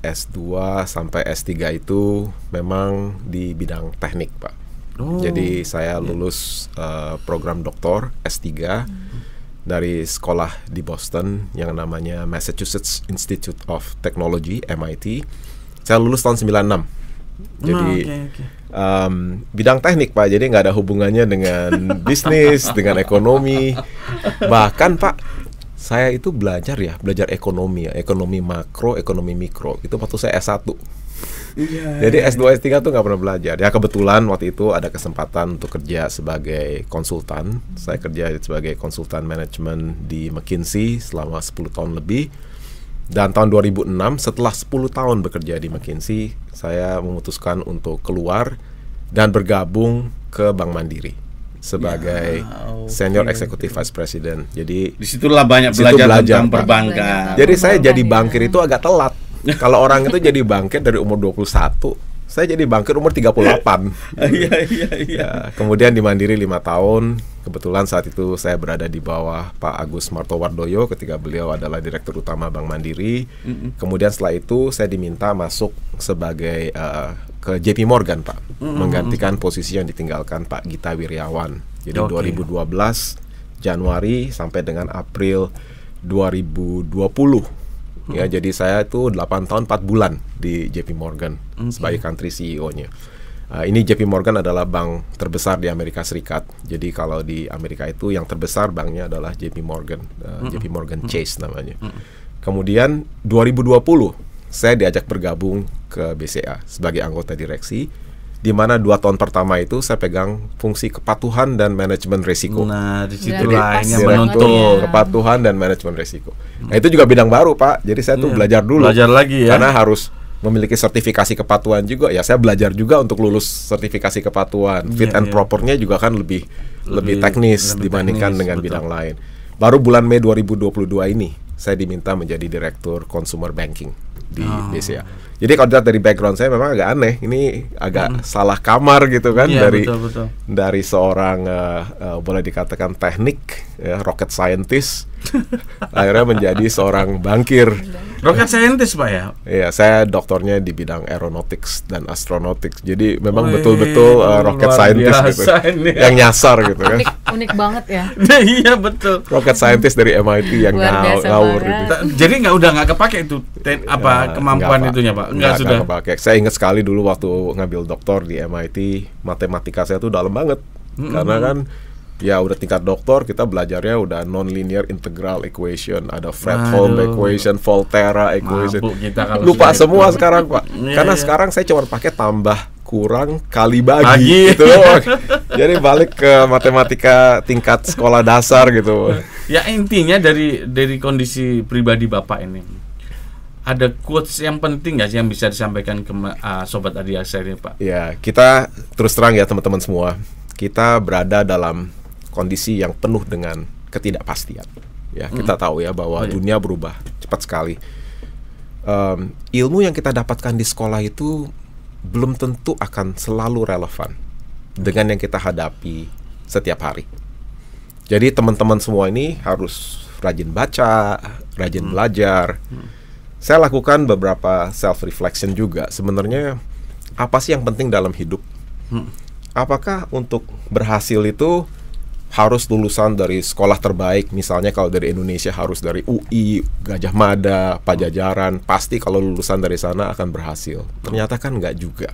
S2 sampai S3 itu memang di bidang teknik, Pak. Oh. Jadi saya iya. lulus yeah. uh, program doktor S3 hmm. dari sekolah di Boston yang namanya Massachusetts Institute of Technology MIT. Saya lulus tahun 96. Hmm, jadi oh, okay, okay. Um, bidang teknik pak, jadi nggak ada hubungannya dengan *laughs* bisnis, dengan ekonomi. Bahkan pak, saya itu belajar ya, belajar ekonomi ya, ekonomi makro, ekonomi mikro. Itu waktu saya S1. Iya, iya. Jadi S2 S3 tuh nggak pernah belajar. Ya kebetulan waktu itu ada kesempatan untuk kerja sebagai konsultan. Saya kerja sebagai konsultan manajemen di McKinsey selama 10 tahun lebih. Dan tahun 2006 setelah 10 tahun bekerja di McKinsey, saya memutuskan untuk keluar dan bergabung ke Bank Mandiri sebagai ya, okay. senior executive vice president. Jadi disitulah banyak belajar, belajar tentang perbankan. Jadi saya jadi ya. bankir itu agak telat *laughs* Kalau orang itu jadi bangkit dari umur 21 saya jadi bangkit umur 38 *laughs* Iya iya iya. Ya, kemudian di Mandiri 5 tahun. Kebetulan saat itu saya berada di bawah Pak Agus Martowardoyo ketika beliau adalah direktur utama Bank Mandiri. Mm -mm. Kemudian setelah itu saya diminta masuk sebagai uh, ke JP Morgan, Pak. Mm -mm. Menggantikan posisi yang ditinggalkan Pak Gita Wirjawan. Jadi okay. 2012 Januari sampai dengan April 2020 Ya, hmm. Ya, jadi saya itu 8 tahun 4 bulan di JP Morgan okay. sebagai country CEO-nya. Uh, ah, ini JP Morgan adalah bank terbesar di Amerika Serikat. Jadi kalau di Amerika itu yang terbesar banknya adalah JP Morgan, uh, hmm. JP hmm. Morgan hmm. Chase namanya. Hmm. Kemudian 2020 saya diajak bergabung ke BCA sebagai anggota direksi di mana dua tahun pertama itu saya pegang fungsi kepatuhan dan manajemen risiko. Nah, di situ lainnya betul ya. kepatuhan dan manajemen risiko. Hmm. Nah, itu juga bidang baru, Pak. Jadi saya tuh ya, belajar dulu. Belajar lagi ya. Karena harus memiliki sertifikasi kepatuhan juga ya saya belajar juga untuk lulus sertifikasi kepatuhan iya, fit ya, and proper iya. propernya juga kan lebih lebih, lebih teknis lebih dibandingkan teknis, dengan betul. bidang lain baru bulan Mei 2022 ini saya diminta menjadi direktur consumer banking di oh. BCA jadi kalau dilihat dari background saya memang agak aneh. Ini agak hmm. salah kamar gitu kan ya, dari betul, betul. dari seorang uh, uh, boleh dikatakan teknik ya, rocket scientist akhirnya menjadi seorang bankir. Rocket scientist pak ya? Iya, saya doktornya di bidang aeronautics dan astronautics. Jadi memang betul-betul uh, rocket scientist gitu, ya. ini. Ya. yang nyasar gitu kan. Unik, unik banget ya. *laughs* nah, iya betul. Rocket scientist dari MIT yang ngau, ngawur. Gitu. Nah, jadi nggak udah nggak kepake itu ten, iya, apa uh, kemampuan enggak, itunya pak? Enggak, sudah. Enggak kepake. Saya ingat sekali dulu waktu ngambil doktor di MIT, matematika saya tuh dalam banget mm -hmm. karena kan ya udah tingkat doktor kita belajarnya udah nonlinear integral equation ada Fredholm equation Volterra equation kita kalau lupa gitu. semua itu. sekarang pak yeah, karena yeah. sekarang saya cuma pakai tambah kurang kali bagi, bagi. *laughs* gitu jadi balik ke matematika tingkat sekolah dasar gitu ya intinya dari dari kondisi pribadi bapak ini ada quotes yang penting nggak sih yang bisa disampaikan ke uh, sobat Adiaksa ini pak? Ya kita terus terang ya teman-teman semua kita berada dalam kondisi yang penuh dengan ketidakpastian. Ya, hmm. kita tahu ya bahwa oh, iya. dunia berubah cepat sekali. Um, ilmu yang kita dapatkan di sekolah itu belum tentu akan selalu relevan dengan yang kita hadapi setiap hari. Jadi teman-teman semua ini harus rajin baca, rajin hmm. belajar. Hmm. Saya lakukan beberapa self reflection juga. Sebenarnya apa sih yang penting dalam hidup? Hmm. Apakah untuk berhasil itu harus lulusan dari sekolah terbaik misalnya kalau dari Indonesia harus dari UI, Gajah Mada, Pajajaran pasti kalau lulusan dari sana akan berhasil ternyata kan nggak juga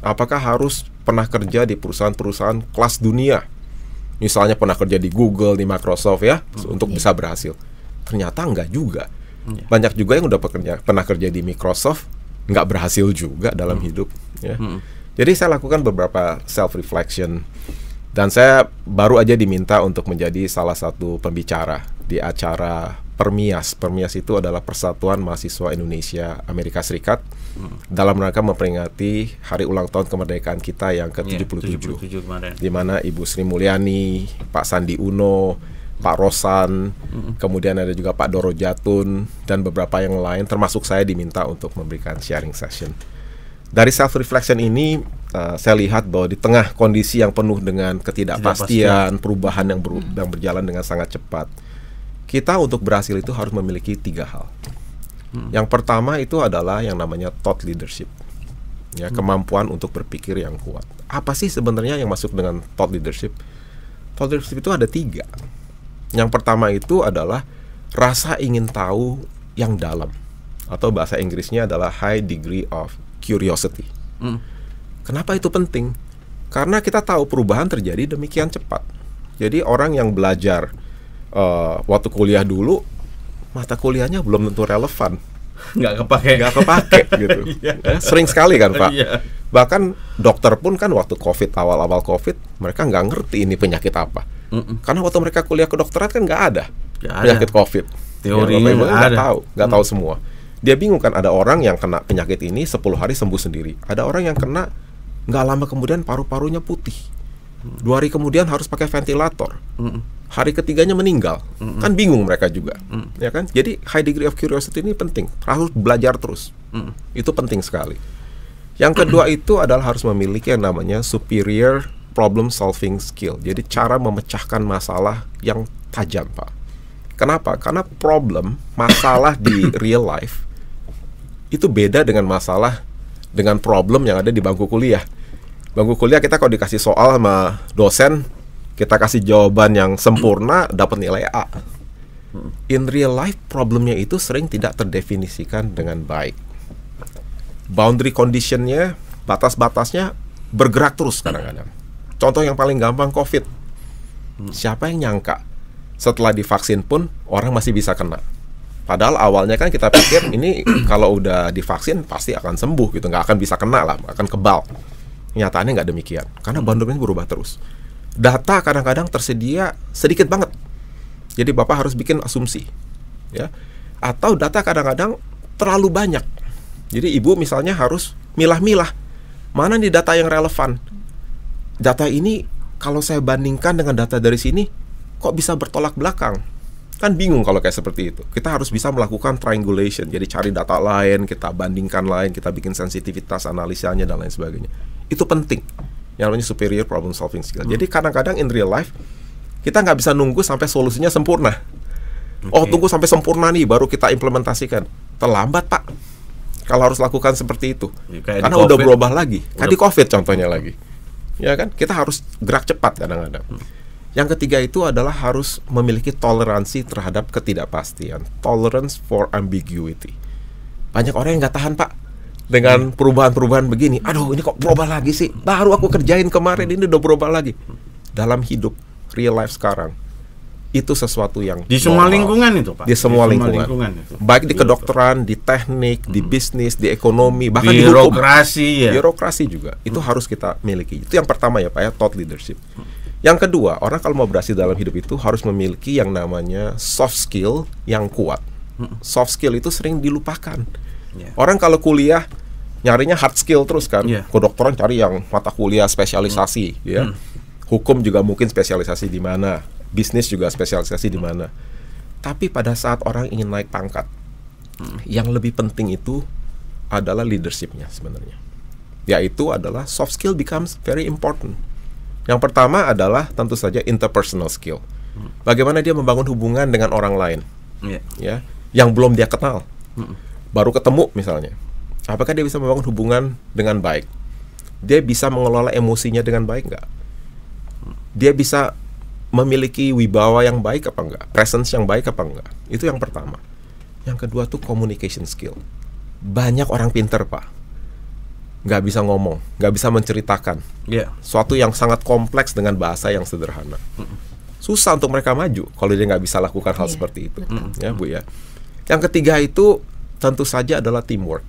apakah harus pernah kerja di perusahaan-perusahaan kelas dunia misalnya pernah kerja di Google, di Microsoft ya hmm, untuk iya. bisa berhasil ternyata nggak juga hmm, banyak juga yang udah pekerja, pernah kerja di Microsoft nggak berhasil juga dalam hmm. hidup ya hmm. jadi saya lakukan beberapa self reflection dan saya baru aja diminta untuk menjadi salah satu pembicara di acara Permias. Permias itu adalah Persatuan Mahasiswa Indonesia Amerika Serikat hmm. dalam rangka memperingati hari ulang tahun kemerdekaan kita yang ke-77. Ya, 77 di mana Ibu Sri Mulyani, Pak Sandi Uno, Pak Rosan, hmm kemudian ada juga Pak Doro Jatun dan beberapa yang lain termasuk saya diminta untuk memberikan sharing session dari self reflection ini uh, saya lihat bahwa di tengah kondisi yang penuh dengan ketidakpastian, Tidak perubahan yang, ber hmm. yang berjalan dengan sangat cepat, kita untuk berhasil itu harus memiliki tiga hal. Hmm. Yang pertama itu adalah yang namanya thought leadership, ya hmm. kemampuan untuk berpikir yang kuat. Apa sih sebenarnya yang masuk dengan thought leadership? Thought leadership itu ada tiga. Yang pertama itu adalah rasa ingin tahu yang dalam atau bahasa Inggrisnya adalah high degree of curiosity. Mm. Kenapa itu penting? Karena kita tahu perubahan terjadi demikian cepat. Jadi orang yang belajar uh, waktu kuliah dulu mata kuliahnya belum tentu relevan. Nggak kepake. Nggak kepake *laughs* gitu. yeah. Iya. Sering sekali kan Pak. Yeah. Bahkan dokter pun kan waktu COVID awal-awal COVID mereka nggak ngerti ini penyakit apa. Mm -mm. Karena waktu mereka kuliah kedokteran kan nggak ada gak penyakit COVID. Teori ya, nggak tahu, nggak mm. tahu semua. Dia bingung kan ada orang yang kena penyakit ini 10 hari sembuh sendiri. Ada orang yang kena nggak lama kemudian paru-parunya putih. Dua hari kemudian harus pakai ventilator. Hari ketiganya meninggal. Kan bingung mereka juga. Mm. Ya kan? Jadi high degree of curiosity ini penting. Harus belajar terus. Mm. Itu penting sekali. Yang kedua itu adalah harus memiliki yang namanya superior problem solving skill. Jadi cara memecahkan masalah yang tajam, Pak. Kenapa? Karena problem, masalah di *coughs* real life itu beda dengan masalah dengan problem yang ada di bangku kuliah. Bangku kuliah kita kalau dikasih soal sama dosen, kita kasih jawaban yang sempurna dapat nilai A. In real life problemnya itu sering tidak terdefinisikan dengan baik. Boundary conditionnya, batas-batasnya bergerak terus kadang-kadang. Contoh yang paling gampang COVID. Siapa yang nyangka setelah divaksin pun orang masih bisa kena? Padahal awalnya kan kita pikir ini kalau udah divaksin pasti akan sembuh gitu, nggak akan bisa kena lah, akan kebal. Nyataannya nggak demikian, karena hmm. bandulnya berubah terus. Data kadang-kadang tersedia sedikit banget, jadi bapak harus bikin asumsi, ya. Atau data kadang-kadang terlalu banyak. Jadi ibu misalnya harus milah-milah mana nih data yang relevan. Data ini kalau saya bandingkan dengan data dari sini, kok bisa bertolak belakang? Kan bingung kalau kayak seperti itu. Kita harus bisa melakukan triangulation. Jadi cari data lain, kita bandingkan lain, kita bikin sensitivitas analisanya dan lain sebagainya. Itu penting. Yang namanya superior problem solving skill. Hmm. Jadi kadang-kadang in real life kita nggak bisa nunggu sampai solusinya sempurna. Okay. Oh, tunggu sampai sempurna nih baru kita implementasikan. Terlambat, Pak kalau harus lakukan seperti itu Ya, karena udah berubah lagi kan di covid contohnya lagi ya kan kita harus gerak cepat kadang-kadang hmm. Yang ketiga itu adalah harus memiliki toleransi terhadap ketidakpastian, tolerance for ambiguity. Banyak orang yang nggak tahan pak dengan hmm. perubahan-perubahan begini. Aduh, ini kok berubah lagi sih? Baru aku kerjain kemarin ini udah berubah lagi. Dalam hidup real life sekarang itu sesuatu yang di semua normal. lingkungan itu pak di semua, di semua lingkungan, lingkungan itu. baik di kedokteran di teknik di hmm. bisnis di ekonomi bahkan birokrasi di birokrasi ya birokrasi juga itu hmm. harus kita miliki itu yang pertama ya pak ya thought leadership hmm. Yang kedua, orang kalau mau berhasil dalam hidup itu harus memiliki yang namanya soft skill yang kuat. Soft skill itu sering dilupakan. Yeah. Orang kalau kuliah nyarinya hard skill terus kan. Yeah. Kedokteran cari yang mata kuliah spesialisasi, mm. ya. Mm. Hukum juga mungkin spesialisasi di mana, bisnis juga spesialisasi di mana. Tapi pada saat orang ingin naik pangkat, mm. yang lebih penting itu adalah leadershipnya sebenarnya. Yaitu adalah soft skill becomes very important. Mm yang pertama adalah tentu saja interpersonal skill. Bagaimana dia membangun hubungan dengan orang lain, yeah. ya, yang belum dia kenal, mm. baru ketemu misalnya. Apakah dia bisa membangun hubungan dengan baik? Dia bisa mengelola emosinya dengan baik nggak? Dia bisa memiliki wibawa yang baik apa enggak? Presence yang baik apa enggak? Itu yang pertama. Yang kedua tuh communication skill. Banyak orang pinter pak nggak bisa ngomong, nggak bisa menceritakan. Yeah. Suatu yang sangat kompleks dengan bahasa yang sederhana. Susah untuk mereka maju kalau dia nggak bisa lakukan hal yeah. seperti itu, mm ya bu ya. Yang ketiga itu tentu saja adalah teamwork.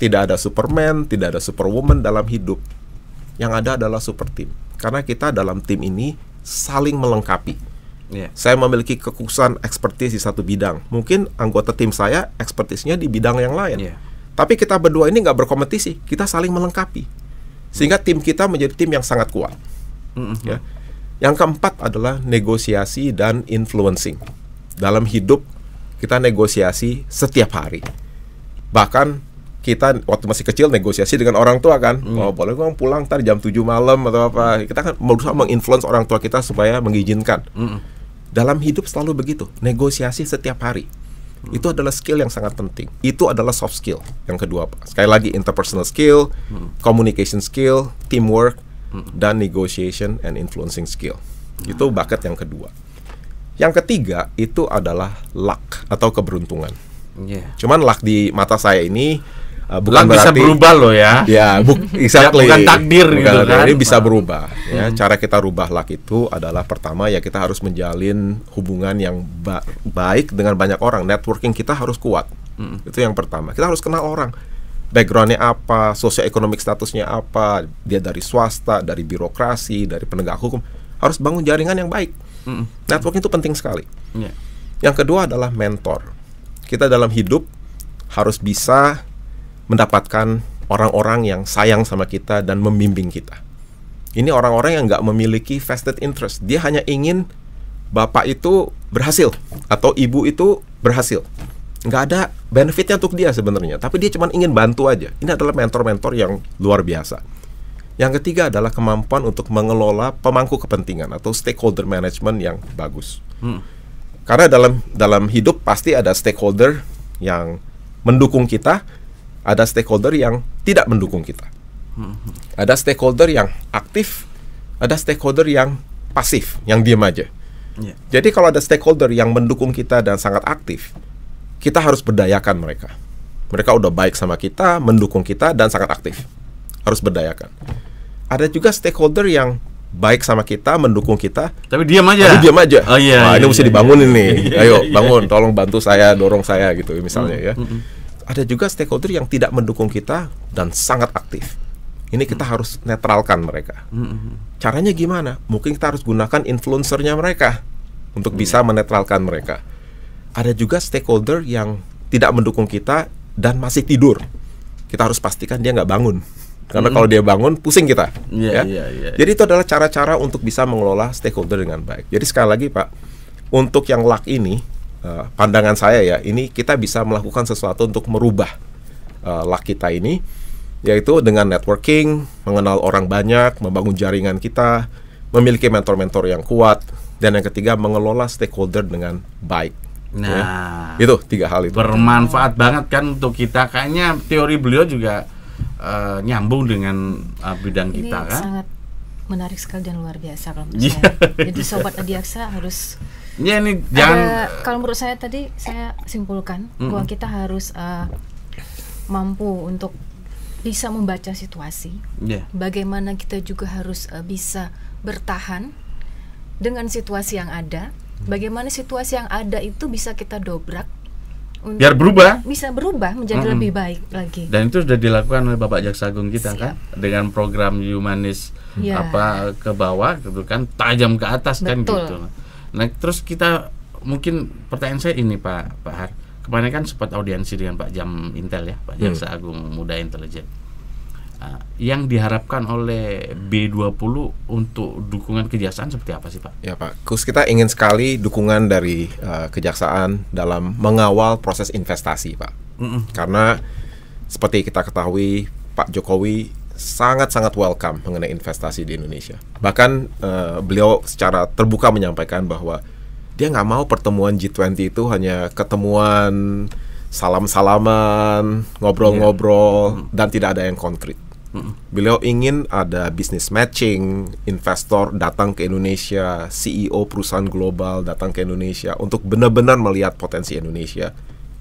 Tidak ada Superman, tidak ada Superwoman dalam hidup. Yang ada adalah super team. Karena kita dalam tim ini saling melengkapi. Yeah. Saya memiliki kekhususan ekspertis di satu bidang. Mungkin anggota tim saya ekspertisnya di bidang yang lain. Yeah tapi kita berdua ini nggak berkompetisi, kita saling melengkapi. Sehingga tim kita menjadi tim yang sangat kuat. Mm -hmm. ya. Yang keempat adalah negosiasi dan influencing. Dalam hidup kita negosiasi setiap hari. Bahkan kita waktu masih kecil negosiasi dengan orang tua kan, hmm. oh boleh nggak pulang tadi jam 7 malam atau apa. Kita kan berusaha menginfluence orang tua kita supaya mengizinkan. Hmm. Dalam hidup selalu begitu, negosiasi setiap hari. Hmm. Itu adalah skill yang sangat penting. Itu adalah soft skill. Yang kedua, Sekali lagi interpersonal skill, hmm. communication skill, teamwork, hmm. dan negotiation and influencing skill. Hmm. Itu bakat yang kedua. Yang ketiga itu adalah luck atau keberuntungan. Yeah. Cuman luck di mata saya ini Eh, bukan berarti bisa berubah loh ya. Ya, bu *laughs* ya, exactly. bukan takdir bukan gitu kan. Ini bisa berubah. Ya, hmm. cara kita rubah lah itu adalah pertama ya kita harus menjalin hubungan yang ba baik dengan banyak orang. Networking kita harus kuat. Hmm. Itu yang pertama. Kita harus kenal orang backgroundnya apa, sosioekonomik statusnya apa, dia dari swasta, dari birokrasi, dari penegak hukum, harus bangun jaringan yang baik. Mm -hmm. Networking itu penting sekali. Yeah. Yang kedua adalah mentor. Kita dalam hidup harus bisa mendapatkan orang-orang yang sayang sama kita dan membimbing kita. Ini orang-orang yang nggak memiliki vested interest. Dia hanya ingin bapak itu berhasil atau ibu itu berhasil. Nggak ada benefitnya untuk dia sebenarnya, tapi dia cuma ingin bantu aja. Ini adalah mentor-mentor yang luar biasa. Yang ketiga adalah kemampuan untuk mengelola pemangku kepentingan atau stakeholder management yang bagus. Hmm. Karena dalam dalam hidup pasti ada stakeholder yang mendukung kita, ada stakeholder yang tidak mendukung kita. Ada stakeholder yang aktif, ada stakeholder yang pasif, yang diam aja. Yeah. Jadi kalau ada stakeholder yang mendukung kita dan sangat aktif, kita harus berdayakan mereka. Mereka udah baik sama kita, mendukung kita dan sangat aktif. Harus berdayakan. Ada juga stakeholder yang baik sama kita, mendukung kita, tapi diam aja. Tapi diam aja. Oh iya. Wah, yeah, ini iya, mesti iya, dibangun ini. Iya. Ayo, *laughs* bangun, tolong bantu saya, dorong saya gitu misalnya mm, ya. Mm -hmm ada juga stakeholder yang tidak mendukung kita dan sangat aktif. Ini kita hmm. harus netralkan mereka. Hmm. hmm, hmm. Caranya gimana? Mungkin kita harus gunakan influencernya mereka untuk hmm. bisa iya. menetralkan mereka. Ada juga stakeholder yang tidak mendukung kita dan masih tidur. Kita harus pastikan dia nggak bangun karena -hmm. kalau dia bangun pusing kita yeah, ya yeah, yeah, iya. jadi itu adalah cara-cara untuk bisa mengelola stakeholder dengan baik jadi sekali lagi pak untuk yang luck ini Eh, pandangan saya ya ini kita bisa melakukan sesuatu untuk merubah uh, eh, luck kita ini yaitu dengan networking, mengenal orang banyak, membangun jaringan kita, memiliki mentor-mentor yang kuat, dan yang ketiga mengelola stakeholder dengan baik. Ya. Nah, ya. itu tiga hal itu. Bermanfaat banget kan untuk kita. Kayaknya teori beliau juga uh, nyambung dengan uh, bidang Ini kita kan. Sangat menarik sekali dan luar biasa kalau menurut iya. saya. Jadi *laughs* sobat Adiaksa harus Ya ini jangan. kalau menurut saya tadi saya simpulkan mm -mm. bahwa kita harus uh, mampu untuk bisa membaca situasi. Yeah. Bagaimana kita juga harus uh, bisa bertahan dengan situasi yang ada. Bagaimana situasi yang ada itu bisa kita dobrak untuk biar berubah bisa berubah menjadi mm -hmm. lebih baik lagi dan itu sudah dilakukan oleh Bapak Jaksa Agung kita Siap. kan dengan program humanis yeah. apa ke bawah gitu kan tajam ke atas kan, Betul. kan gitu Nah, terus kita mungkin pertanyaan saya ini Pak Pak Har. Kemarin kan sempat audiensi dengan Pak Jam Intel ya, Pak Jaksa hmm. Agung Muda Intelijen. Uh, yang diharapkan oleh B20 untuk dukungan kejaksaan seperti apa sih Pak? Ya Pak, terus kita ingin sekali dukungan dari uh, kejaksaan dalam mengawal proses investasi Pak. Mm Karena seperti kita ketahui Pak Jokowi sangat-sangat welcome mengenai investasi di Indonesia. Bahkan uh, beliau secara terbuka menyampaikan bahwa dia nggak mau pertemuan G20 itu hanya ketemuan salam-salaman, ngobrol-ngobrol, yeah. dan tidak ada yang konkret. Beliau ingin ada business matching, investor datang ke Indonesia, CEO perusahaan global datang ke Indonesia untuk benar-benar melihat potensi Indonesia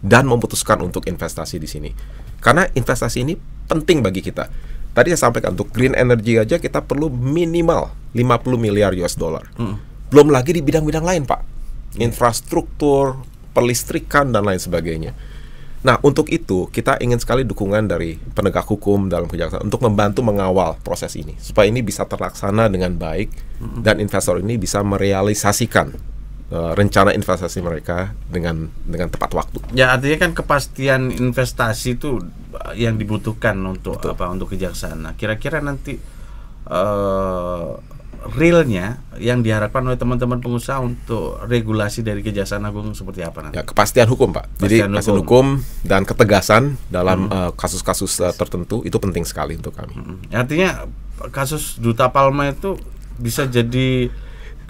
dan memutuskan untuk investasi di sini. Karena investasi ini penting bagi kita Tadi saya sampaikan untuk green energy aja kita perlu minimal 50 miliar US dollar. Hmm. Belum lagi di bidang-bidang lain, Pak. Infrastruktur, perlistrikan dan lain sebagainya. Nah, untuk itu kita ingin sekali dukungan dari penegak hukum dalam kejaksaan untuk membantu mengawal proses ini supaya ini bisa terlaksana dengan baik -hmm. dan investor ini bisa merealisasikan Eh, rencana investasi mereka dengan dengan tepat waktu. Ya artinya kan kepastian investasi itu eh, yang dibutuhkan untuk Betul. apa untuk kejaksaan. Nah, kira-kira nanti uh, realnya yang diharapkan oleh teman-teman pengusaha untuk regulasi dari Kejaksaan Agung seperti apa nanti? Ya, kepastian hukum pak. Kepastian Jadi hukum. kepastian hukum dan ketegasan dalam hmm. kasus-kasus hmm. uh, uh, tertentu itu penting sekali untuk kami. Hmm. Artinya kasus duta Palma itu bisa jadi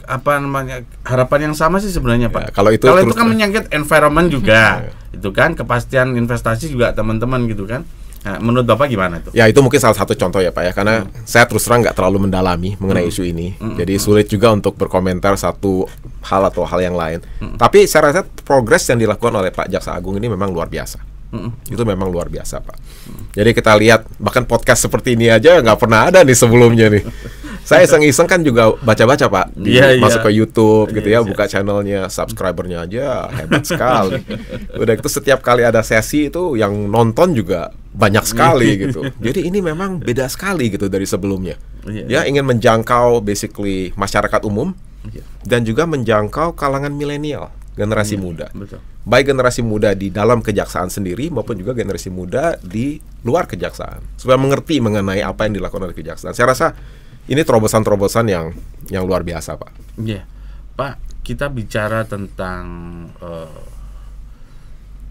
apa namanya harapan yang sama sih sebenarnya pak. Ya, kalau itu kalau itu kan menyangkut environment juga, ya, ya. itu kan kepastian investasi juga teman-teman gitu kan. Nah, menurut bapak gimana itu? Ya itu mungkin salah satu contoh ya pak ya, karena hmm. saya terus terang nggak terlalu mendalami mengenai hmm. isu ini, hmm. jadi hmm. sulit juga untuk berkomentar satu hal atau hal yang lain. Hmm. Tapi saya rasa progres yang dilakukan oleh Pak Jaksa Agung ini memang luar biasa. Mm -hmm. Itu memang luar biasa, Pak. Hmm. Jadi kita lihat bahkan podcast seperti ini aja nggak pernah ada nih sebelumnya nih. *laughs* saya iya. iseng-iseng kan juga baca-baca pak, di, yeah, iya. masuk ke YouTube iya, gitu yeah, ya, yeah. buka channelnya, subscribernya aja hebat sekali. *laughs* Udah itu setiap kali ada sesi itu yang nonton juga banyak sekali gitu. Jadi ini memang beda sekali gitu dari sebelumnya. Yeah, ya ingin menjangkau basically masyarakat umum yeah. dan juga menjangkau kalangan milenial generasi yeah, muda. Betul. Baik generasi muda di dalam kejaksaan sendiri maupun juga generasi muda di luar kejaksaan. Supaya mengerti mengenai apa yang dilakukan oleh kejaksaan. Saya rasa ini terobosan-terobosan yang yang luar biasa, Pak. Iya. Yeah. Pak, kita bicara tentang uh,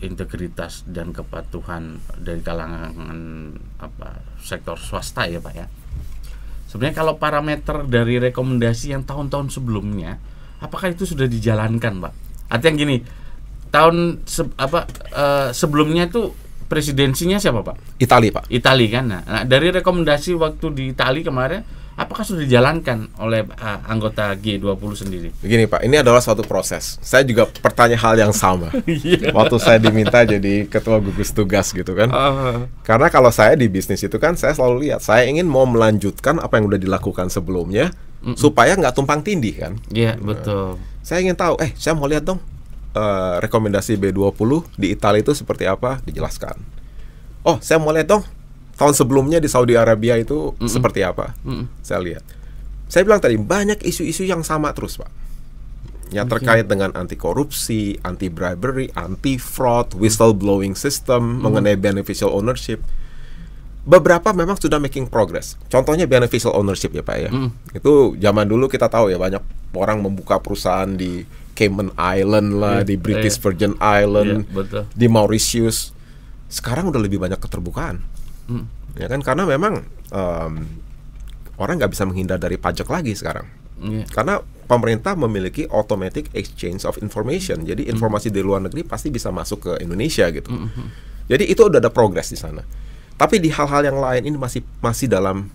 integritas dan kepatuhan dari kalangan apa sektor swasta ya, Pak ya. Sebenarnya kalau parameter dari rekomendasi yang tahun-tahun sebelumnya, apakah itu sudah dijalankan, Pak? Artinya gini, tahun se apa uh, sebelumnya itu presidensinya siapa, Pak? Itali, Pak. Itali kan. Nah, dari rekomendasi waktu di Itali kemarin apakah sudah dijalankan oleh uh, anggota G20 sendiri? Begini Pak, ini adalah suatu proses. Saya juga pertanya hal yang sama. *laughs* Iya. Waktu saya diminta jadi ketua gugus tugas gitu kan. Uh. Karena kalau saya di bisnis itu kan saya selalu lihat, saya ingin mau melanjutkan apa yang sudah dilakukan sebelumnya mm -mm. supaya nggak tumpang tindih kan. Iya, yeah, betul. betul. Nah, saya ingin tahu, eh saya mau lihat dong uh, rekomendasi B20 di Italia itu seperti apa dijelaskan. Oh, saya mau lihat dong tahun sebelumnya di Saudi Arabia itu mm -mm. seperti apa? Mm -mm. Saya lihat. Saya bilang tadi banyak isu-isu yang sama terus, Pak. yang okay. terkait dengan anti korupsi, anti bribery, anti fraud, whistleblowing system mm. mengenai beneficial ownership. Beberapa memang sudah making progress. Contohnya beneficial ownership ya, Pak ya. Mm. Itu zaman dulu kita tahu ya banyak orang membuka perusahaan di Cayman Island lah, yeah, di British yeah. Virgin Island, yeah, iya, di Mauritius. Sekarang udah lebih banyak keterbukaan hmm. ya kan karena memang um, orang nggak bisa menghindar dari pajak lagi sekarang iya. karena pemerintah memiliki automatic exchange of information jadi hmm. informasi hmm. dari luar negeri pasti bisa masuk ke Indonesia gitu hmm, hmm. jadi itu udah ada progres di sana tapi di hal-hal yang lain ini masih masih dalam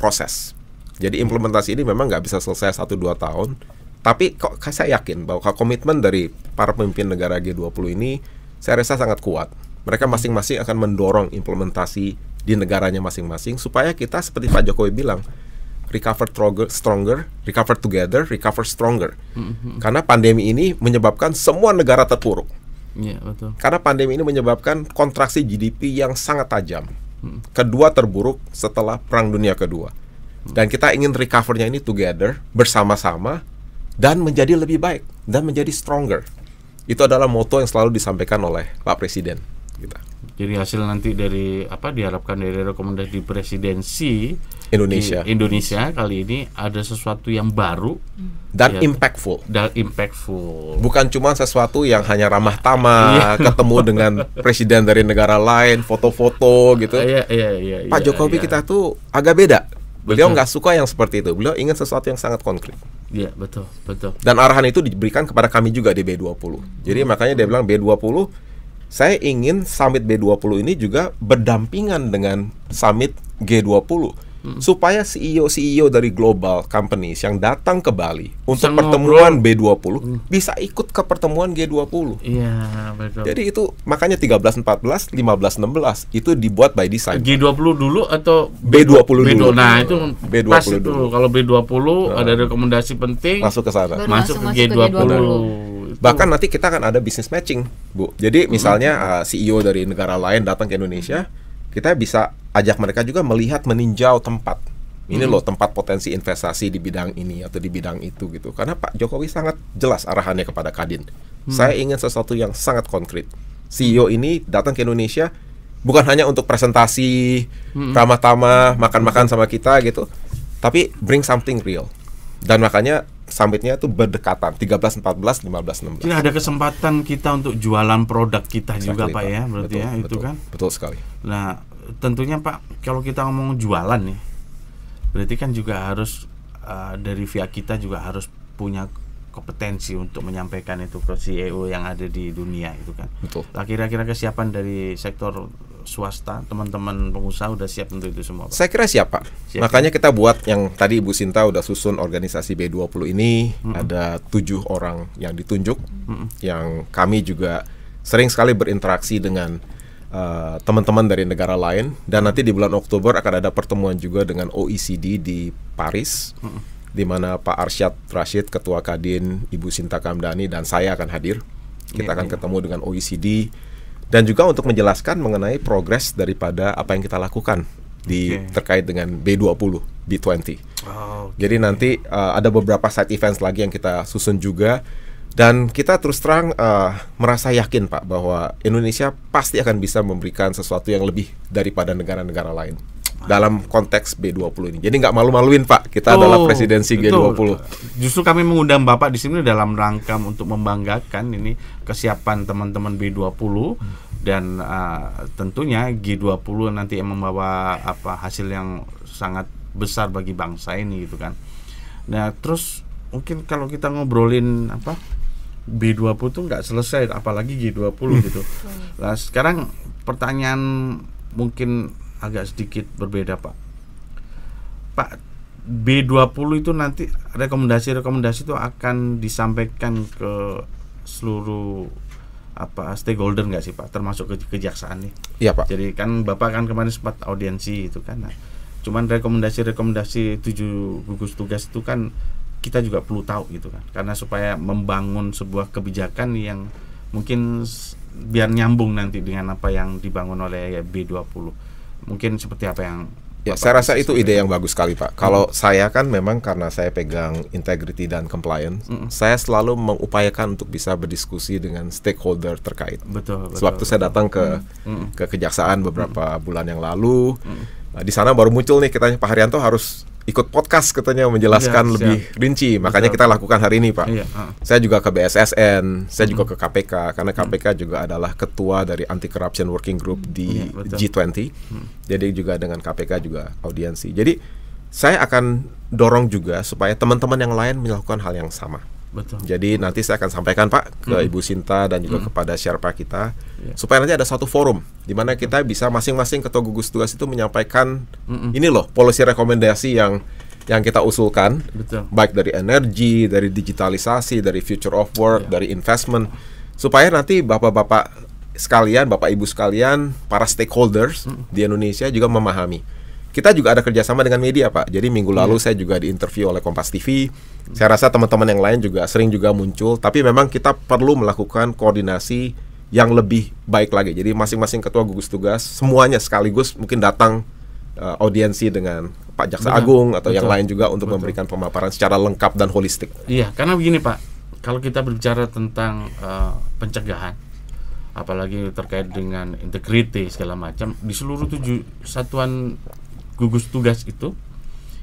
proses jadi implementasi ini memang nggak bisa selesai satu dua tahun tapi kok saya yakin bahwa komitmen dari para pemimpin negara G20 ini saya rasa sangat kuat mereka masing-masing akan mendorong implementasi di negaranya masing-masing supaya kita seperti Pak Jokowi bilang recover stronger, recover together, recover stronger. Mm-hmm. Karena pandemi ini menyebabkan semua negara terpuruk. Yeah, betul. Karena pandemi ini menyebabkan kontraksi GDP yang sangat tajam. Mm-hmm. Kedua terburuk setelah Perang Dunia Kedua. Mm-hmm. Dan kita ingin recovernya ini together bersama-sama dan menjadi lebih baik dan menjadi stronger. Itu adalah moto yang selalu disampaikan oleh Pak Presiden kita. Gitu. Jadi hasil nanti dari apa diharapkan dari rekomendasi presidensi Indonesia di Indonesia kali ini ada sesuatu yang baru dan ya, impactful. Dan impactful. Bukan cuma sesuatu yang hanya ramah tamah, *laughs* iya. ketemu dengan presiden dari negara lain, foto-foto gitu. Iya iya iya. Pak iya, Jokowi iya. kita tuh agak beda. Beliau nggak suka yang seperti itu. Beliau ingin sesuatu yang sangat konkret. Iya, betul, betul. Dan arahan itu diberikan kepada kami juga di B20. Jadi makanya dia bilang B20 saya ingin summit B20 ini juga berdampingan dengan summit G20 hmm. supaya CEO CEO dari global companies yang datang ke Bali untuk Sang pertemuan ngobrol. B20 hmm. bisa ikut ke pertemuan G20. Iya, betul. Jadi itu makanya 13 14 15 16 itu dibuat by design. G20 dulu atau B20, B20 dulu. B20. Nah, itu B20 pas dulu. Itu. Kalau B20 nah. ada rekomendasi penting masuk ke sana. Masuk, masuk ke G20. G20. Nah. Bahkan nanti kita akan ada business matching, Bu. Jadi mm-hmm. misalnya uh, ah, CEO dari negara lain datang ke Indonesia, mm-hmm. kita bisa ajak mereka juga melihat meninjau tempat. Ini mm-hmm. loh tempat potensi investasi di bidang ini atau di bidang itu gitu. Karena Pak Jokowi sangat jelas arahannya kepada Kadin. Hmm. Saya ingin sesuatu yang sangat konkret. CEO ini datang ke Indonesia bukan hanya untuk presentasi hmm. ramah tamah, makan-makan sama kita gitu, tapi bring something real. Dan makanya summitnya itu berdekatan 13, 14, 15, 16. Jadi ada kesempatan kita untuk jualan produk kita exactly, juga Pak ya berarti betul, ya betul, itu kan. Betul sekali. Nah tentunya Pak kalau kita ngomong jualan nih berarti kan juga harus uh, dari pihak kita juga harus punya kompetensi untuk menyampaikan itu ke CEO yang ada di dunia itu kan. Betul. kira-kira kesiapan dari sektor swasta, teman-teman pengusaha udah siap untuk itu semua? Pak? Saya kira siap Pak. Siap, Makanya siap. Ya? kita buat yang tadi Ibu Sinta udah susun organisasi B20 ini -hmm. ada tujuh orang yang ditunjuk, -hmm. yang kami juga sering sekali berinteraksi dengan eh, teman-teman uh, dari negara lain dan nanti di bulan Oktober akan ada pertemuan juga dengan OECD di Paris. Mm -hmm. Di mana Pak Arsyad Rashid, Ketua Kadin, Ibu Sinta Kamdani, dan saya akan hadir. Kita iya, akan iya. ketemu dengan OECD, dan juga untuk menjelaskan mengenai progres daripada apa yang kita lakukan di okay. terkait dengan B20, B20. Oh, okay. Jadi nanti uh, ada beberapa side events lagi yang kita susun juga dan kita terus terang uh, merasa yakin Pak bahwa Indonesia pasti akan bisa memberikan sesuatu yang lebih daripada negara-negara lain dalam konteks B20 ini. Jadi nggak malu-maluin Pak, kita oh, adalah presidensi betul. G20. Justru kami mengundang Bapak di sini dalam rangka untuk membanggakan ini kesiapan teman-teman B20 dan uh, tentunya G20 nanti yang membawa apa hasil yang sangat besar bagi bangsa ini gitu kan. Nah, terus mungkin kalau kita ngobrolin apa B20 tuh nggak selesai apalagi G20 gitu. Hmm. Nah, sekarang pertanyaan mungkin agak sedikit berbeda Pak. Pak B20 itu nanti rekomendasi-rekomendasi itu akan disampaikan ke seluruh apa stakeholder nggak sih Pak termasuk ke kejaksaan nih. Iya Pak. Jadi kan Bapak kan kemarin sempat audiensi itu kan. Nah, cuman rekomendasi-rekomendasi tujuh gugus tugas itu kan kita juga perlu tahu gitu kan. Karena supaya membangun sebuah kebijakan yang mungkin biar nyambung nanti dengan apa yang dibangun oleh B20 mungkin seperti apa yang Ya, saya rasa itu ide yang bagus sekali, Pak. Kalau hmm. saya kan memang karena saya pegang integrity dan compliance, hmm. saya selalu mengupayakan untuk bisa berdiskusi dengan stakeholder terkait. Betul. betul Sewaktu betul. saya datang ke hmm. hmm. ke kejaksaan beberapa hmm. bulan yang lalu, hmm. di sana baru muncul nih kita Pak Haryanto harus ikut podcast katanya menjelaskan ya, lebih rinci. Makanya Betul. kita lakukan hari ini, Pak. ya, uh. Saya juga ke BSSN, saya juga ke KPK karena KPK hmm. juga adalah ketua dari Anti Corruption Working Group di ya, G20. Hmm. Jadi juga dengan KPK juga audiensi. Jadi saya akan dorong juga supaya teman-teman yang lain melakukan hal yang sama. Betul. Jadi nanti saya akan sampaikan Pak ke hmm. Ibu Sinta dan juga hmm. kepada Sherpa kita yeah. supaya nanti ada satu forum di mana kita bisa masing-masing ketua gugus tugas itu menyampaikan hmm. ini loh polisi rekomendasi yang yang kita usulkan Betul. baik dari energi, dari digitalisasi, dari future of work, yeah. dari investment supaya nanti bapak-bapak sekalian, bapak ibu sekalian, para stakeholders hmm. di Indonesia juga memahami kita juga ada kerjasama dengan media pak. Jadi minggu lalu yeah. saya juga diinterview oleh Kompas TV. Hmm. Saya rasa teman-teman yang lain juga sering juga muncul. Tapi memang kita perlu melakukan koordinasi yang lebih baik lagi. Jadi masing-masing ketua gugus tugas semuanya sekaligus mungkin datang uh, audiensi dengan Pak Jaksa Benar. Agung atau Betul. yang lain juga untuk Betul. memberikan pemaparan secara lengkap dan holistik. Iya, karena begini Pak, kalau kita berbicara tentang uh, pencegahan, apalagi terkait dengan integriti segala macam di seluruh tujuh satuan gugus tugas itu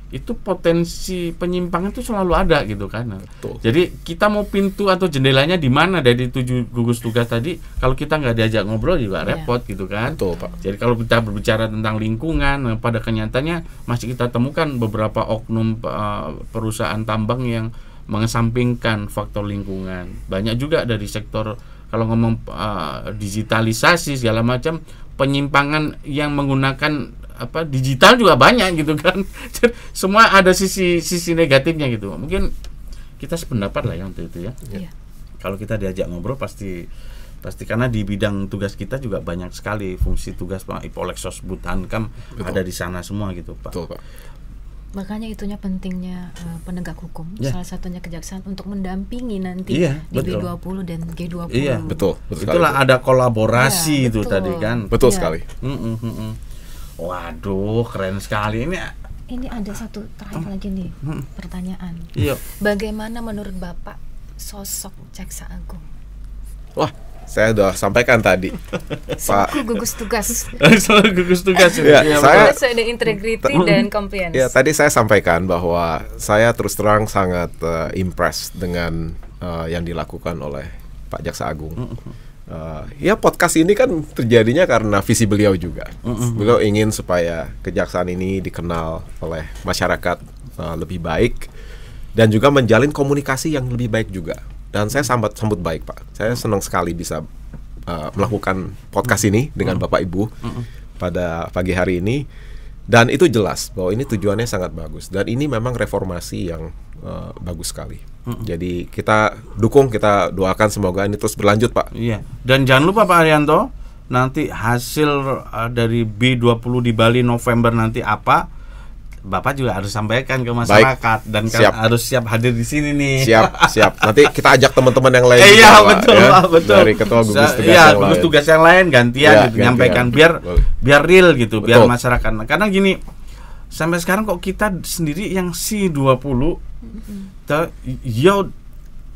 itu potensi penyimpangan itu selalu ada gitu kan. Betul. Jadi kita mau pintu atau jendelanya di mana dari tujuh gugus tugas tadi, kalau kita nggak diajak ngobrol juga yeah. repot gitu kan. Betul pak. Jadi kalau kita berbicara tentang lingkungan, eh, pada kenyataannya masih kita temukan beberapa oknum uh, perusahaan tambang yang mengesampingkan faktor lingkungan. Banyak juga dari sektor kalau ngomong uh, digitalisasi segala macam penyimpangan yang menggunakan apa digital juga banyak gitu kan *laughs* semua ada sisi sisi negatifnya gitu mungkin kita sependapat lah ya untuk itu ya, yeah. Iya. kalau kita diajak ngobrol pasti pasti karena di bidang tugas kita juga banyak sekali fungsi tugas Pak Ipolexos Butankam Betul. ada di sana semua gitu Pak. Betul, Pak. Makanya itunya pentingnya uh, penegak hukum, yeah. salah satunya kejaksaan untuk mendampingi nanti yeah, di betul. B20 dan G20. Iya, yeah. betul. betul Itulah ada kolaborasi yeah, itu betul. tadi kan. Betul yeah. sekali. -mm, mm -mm. Waduh, keren sekali ini. Ini ada satu terakhir hmm. lagi nih hmm. pertanyaan. Iya. Bagaimana menurut Bapak sosok Jaksa Agung? Wah, saya sudah sampaikan tadi. *laughs* Pak gugus tugas. Soal *laughs* gugus tugas. ya, ya, saya ada integriti dan compliance. Ya, tadi saya sampaikan bahwa saya terus terang sangat uh, eh, impress dengan uh, yang dilakukan oleh Pak Jaksa Agung. -hmm, hmm. Uh, ya podcast ini kan terjadinya karena visi beliau juga. Mm -hmm. Beliau ingin supaya kejaksaan ini dikenal oleh masyarakat uh, lebih baik dan juga menjalin komunikasi yang lebih baik juga. Dan saya sambut sambut baik pak. Saya senang sekali bisa uh, melakukan podcast ini dengan mm -hmm. bapak ibu mm -hmm. pada pagi hari ini dan itu jelas bahwa ini tujuannya sangat bagus dan ini memang reformasi yang uh, bagus sekali. Mm-hmm. Jadi kita dukung, kita doakan semoga ini terus berlanjut, Pak. Iya. Dan jangan lupa Pak Arianto, nanti hasil uh, dari B20 di Bali November nanti apa? Bapak juga harus sampaikan ke masyarakat Baik. dan kan siap. harus siap hadir di sini nih. Siap, siap. Nanti kita ajak teman-teman yang lain. *laughs* Iya, e, betul, ya. betul. Dari ketua gugus tugas ya, yang gugus tugas lain. yang lain gantian ya, gitu gantian. nyampaikan biar biar real gitu, betul. biar masyarakat. Nah, karena gini, sampai sekarang kok kita sendiri yang si 20 mm -hmm. yo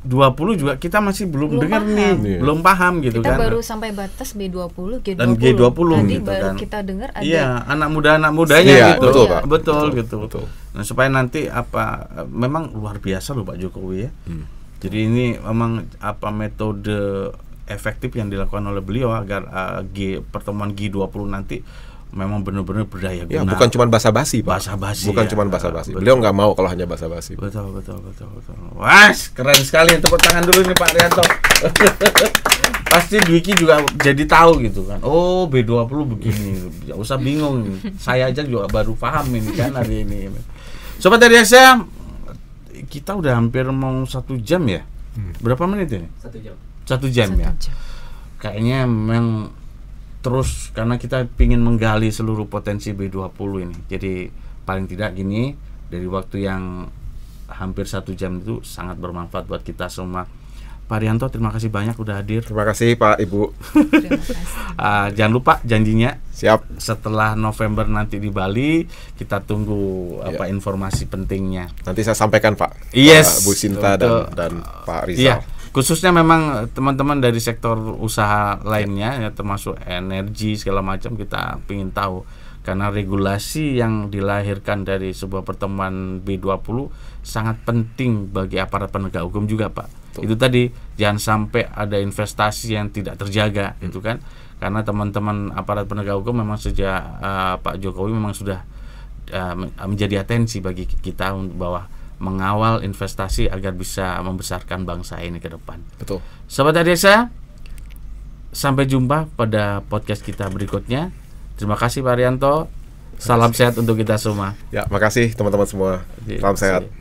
20 juga kita masih belum, belum dengar nih, iya. belum paham gitu kita kan. Kita baru sampai batas B20, G20. Dan G20 Nanti gitu baru kan. kita dengar ada Iya, anak muda-anak mudanya iya, gitu. Betul, iya. Pak. Betul, betul gitu. Betul. Nah, supaya nanti apa memang luar biasa loh Pak Jokowi ya. Hmm. Jadi ini memang apa metode efektif yang dilakukan oleh beliau agar uh, G pertemuan G20 nanti memang benar-benar berdaya ya, guna. Ya, bukan cuma basa-basi, Pak. Basa-basi. Bukan ya. cuma basa-basi. Beliau nggak mau kalau hanya basa-basi. Betul, betul, betul, betul. Wah, keren sekali. Tepuk tangan dulu nih Pak Rianto. *laughs* Pasti Dwiki juga jadi tahu gitu kan. Oh, B20 begini. Gak usah bingung. Saya aja juga baru paham ini kan hari ini. Sobat dari SM, kita udah hampir mau satu jam ya. Hmm. Berapa menit ini? Satu jam. Satu jam ya? satu ya. Kayaknya memang terus karena kita ingin menggali seluruh potensi B20 ini. Jadi paling tidak gini dari waktu yang hampir satu jam itu sangat bermanfaat buat kita semua. Pak Rianto, terima kasih banyak udah hadir. Terima kasih Pak Ibu. Terima kasih. uh, jangan lupa janjinya. Siap. Setelah November nanti di Bali, kita tunggu iya. apa informasi pentingnya. Nanti saya sampaikan Pak. Yes. Pak Bu Sinta Untuk, dan dan Pak Rizal. Iya khususnya memang eh, teman-teman dari sektor usaha lainnya ya termasuk energi segala macam kita ingin tahu karena regulasi yang dilahirkan dari sebuah pertemuan B20 sangat penting bagi aparat penegak hukum juga Pak. Tuh. Itu tadi jangan sampai ada investasi yang tidak terjaga hmm. itu kan karena teman-teman aparat penegak hukum memang sejak uh, Pak Jokowi memang sudah uh, menjadi atensi bagi kita untuk bahwa mengawal investasi agar bisa membesarkan bangsa ini ke depan. Betul. Sobat Desa, sampai jumpa pada podcast kita berikutnya. Terima kasih Pak Rianto. Salam sehat untuk kita semua. Ya, makasih teman-teman semua. Iya, Salam sehat. Iya.